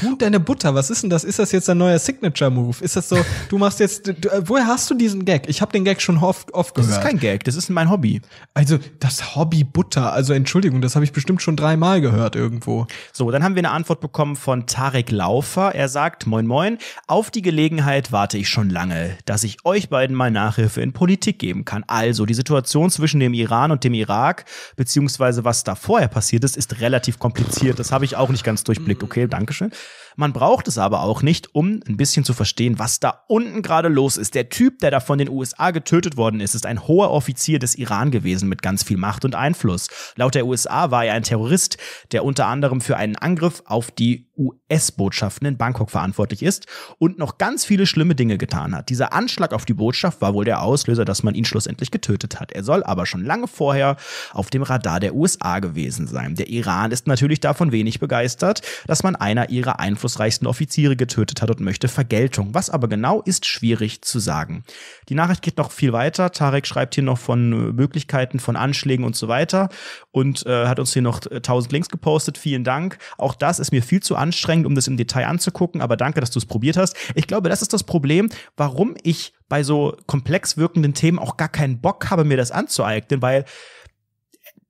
Gut, deine Butter, was ist denn das? Ist das jetzt ein neuer Signature-Move? Ist das so, du machst jetzt, du, äh, woher hast du diesen Gag? Ich habe den Gag schon oft, oft gehört. Das ist kein Gag, das ist mein Hobby. Also das Hobby Butter, also Entschuldigung, das habe ich bestimmt schon dreimal gehört irgendwo. So, dann haben wir eine Antwort bekommen von Tarek Laufer. Er sagt, moin moin, auf die Gelegenheit warte ich schon lange, dass ich euch beiden mal Nachhilfe in Politik geben kann. Also die Situation zwischen dem Iran und dem Irak, beziehungsweise was da vorher passiert ist, ist relativ kompliziert. Das habe ich auch nicht ganz durchblickt. Mm. Okay, danke Tasche. Man braucht es aber auch nicht, um ein bisschen zu verstehen, was da unten gerade los ist. Der Typ, der da von den USA getötet worden ist, ist ein hoher Offizier des Iran gewesen mit ganz viel Macht und Einfluss. Laut der USA war er ein Terrorist, der unter anderem für einen Angriff auf die US-Botschaften in Bangkok verantwortlich ist und noch ganz viele schlimme Dinge getan hat. Dieser Anschlag auf die Botschaft war wohl der Auslöser, dass man ihn schlussendlich getötet hat. Er soll aber schon lange vorher auf dem Radar der USA gewesen sein. Der Iran ist natürlich davon wenig begeistert, dass man einer ihrer Einfluss einflussreichsten Offiziere getötet hat und möchte Vergeltung. Was aber genau ist schwierig zu sagen. Die Nachricht geht noch viel weiter. Tarek schreibt hier noch von äh, Möglichkeiten von Anschlägen und so weiter und äh, hat uns hier noch 1000 äh, Links gepostet. Vielen Dank. Auch das ist mir viel zu anstrengend, um das im Detail anzugucken, aber danke, dass du es probiert hast. Ich glaube, das ist das Problem, warum ich bei so komplex wirkenden Themen auch gar keinen Bock habe, mir das anzueignen, weil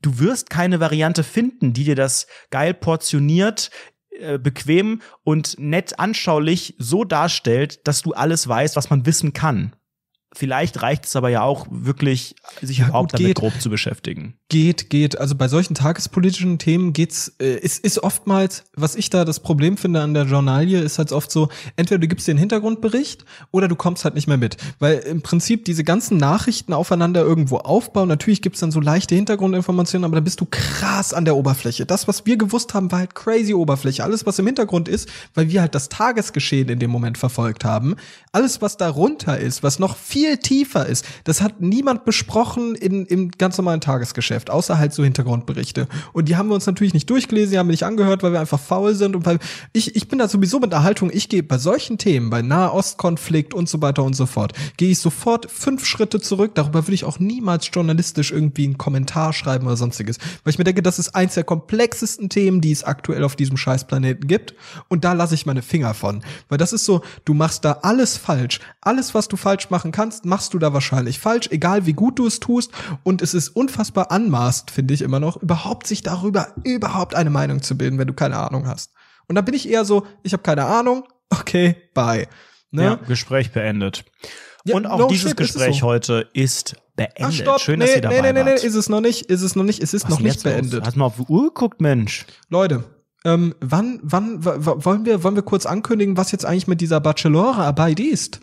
du wirst keine Variante finden, die dir das geil portioniert äh, bequem und nett anschaulich so darstellt, dass du alles weißt, was man wissen kann. Vielleicht reicht es aber ja auch wirklich, sich ja, überhaupt damit geht. grob zu beschäftigen geht, geht. Also bei solchen tagespolitischen Themen geht's, äh, ist, ist oftmals, was ich da das Problem finde an der Journalie, ist halt oft so, entweder du gibst den Hintergrundbericht oder du kommst halt nicht mehr mit. Weil im Prinzip diese ganzen Nachrichten aufeinander irgendwo aufbauen. Natürlich gibt's dann so leichte Hintergrundinformationen, aber da bist du krass an der Oberfläche. Das, was wir gewusst haben, war halt crazy Oberfläche. Alles, was im Hintergrund ist, weil wir halt das Tagesgeschehen in dem Moment verfolgt haben. Alles, was darunter ist, was noch viel tiefer ist, das hat niemand besprochen in, im ganz normalen Tagesgeschäft. Geschäft, außer halt so Hintergrundberichte. Und die haben wir uns natürlich nicht durchgelesen, die haben wir nicht angehört, weil wir einfach faul sind und weil ich, ich bin da sowieso mit der Haltung, ich gehe bei solchen Themen, bei Nahostkonflikt und so weiter und so fort, gehe ich sofort fünf Schritte zurück. Darüber würde ich auch niemals journalistisch irgendwie einen Kommentar schreiben oder sonstiges. Weil ich mir denke, das ist eins der komplexesten Themen, die es aktuell auf diesem Scheißplaneten gibt. Und da lasse ich meine Finger von. Weil das ist so, du machst da alles falsch. Alles, was du falsch machen kannst, machst du da wahrscheinlich falsch, egal wie gut du es tust. Und es ist unfassbar an anmaßt, finde ich immer noch, überhaupt sich darüber überhaupt eine Meinung zu bilden, wenn du keine Ahnung hast. Und da bin ich eher so, ich habe keine Ahnung, [laughs] okay, bye. Ne? Ja, Gespräch beendet. Ja, und auch no dieses shit, Gespräch ist so. heute ist beendet. Ach, stopp, Schön, nee, dass ihr dabei nee, nee, nee, nee, ist es noch nicht, ist es noch nicht, es ist Was noch nicht beendet. Los? Hast mal auf die Uhr geguckt, Mensch. Leute, ähm, wann, wann, wollen wir, wollen wir kurz ankündigen, was jetzt eigentlich mit dieser Bachelorarbeit ist?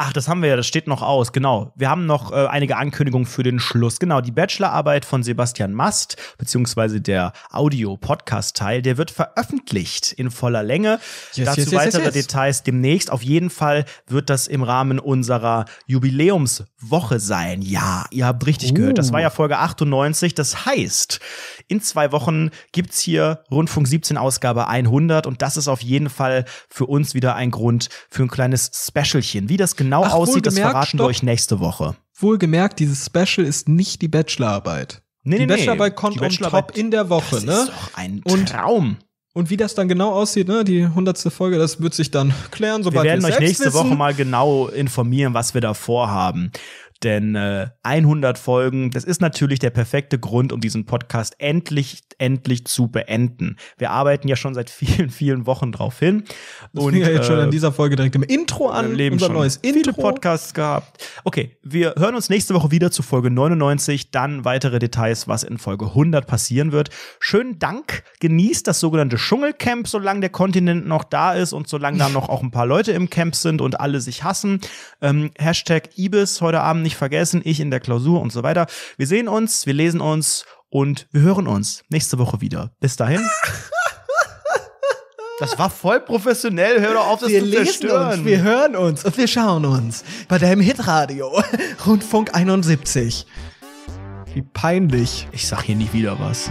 Ach, das haben wir ja, das steht noch aus. Genau. Wir haben noch äh, einige Ankündigungen für den Schluss. Genau, die Bachelorarbeit von Sebastian Mast, beziehungsweise der Audio-Podcast-Teil, der wird veröffentlicht in voller Länge. Yes, Dazu yes, yes, weitere Details demnächst. Auf jeden Fall wird das im Rahmen unserer Jubiläumswoche sein. Ja, ihr habt richtig uh. gehört. Das war ja oh. Folge 98. Das heißt, in zwei Wochen gibt's hier Rundfunk 17 Ausgabe 100 und das ist auf jeden Fall für uns wieder ein Grund für ein kleines Specialchen. Wie das genau genau Ach, aussieht, das verraten stopp. wir euch nächste Woche. Wohlgemerkt, dieses Special ist nicht die Bachelorarbeit. Nee, die nee, Bachelorarbeit kommt die Bachelorarbeit, on top in der Woche, das ne? ist doch ein Traum. Und wie das dann genau aussieht, ne, die 100. Folge, das wird sich dann klären, sobald wir Wir werden euch nächste wissen. Woche mal genau informieren, was wir da vorhaben. Denn äh, 100 Folgen, das ist natürlich der perfekte Grund, um diesen Podcast endlich, endlich zu beenden. Wir arbeiten ja schon seit vielen, vielen Wochen drauf hin. Das und ja jetzt äh, schon in dieser Folge direkt im Intro an. Leben unser neues Intro. Viele Podcasts gehabt. Okay, wir hören uns nächste Woche wieder zu Folge 99. Dann weitere Details, was in Folge 100 passieren wird. Schönen Dank. Genießt das sogenannte Dschungelcamp, solange der Kontinent noch da ist und solange da noch auch ein paar Leute im Camp sind und alle sich hassen. Ähm, Hashtag Ibis heute Abend nicht nicht vergessen, ich in der Klausur und so weiter. Wir sehen uns, wir lesen uns und wir hören uns nächste Woche wieder. Bis dahin. [laughs] Das war voll professionell. Hör doch auf, das wir zu zerstören. Uns, wir hören uns und wir schauen uns bei deinem Hitradio [laughs] Rundfunk 71. Wie peinlich. Ich sag hier nicht wieder was.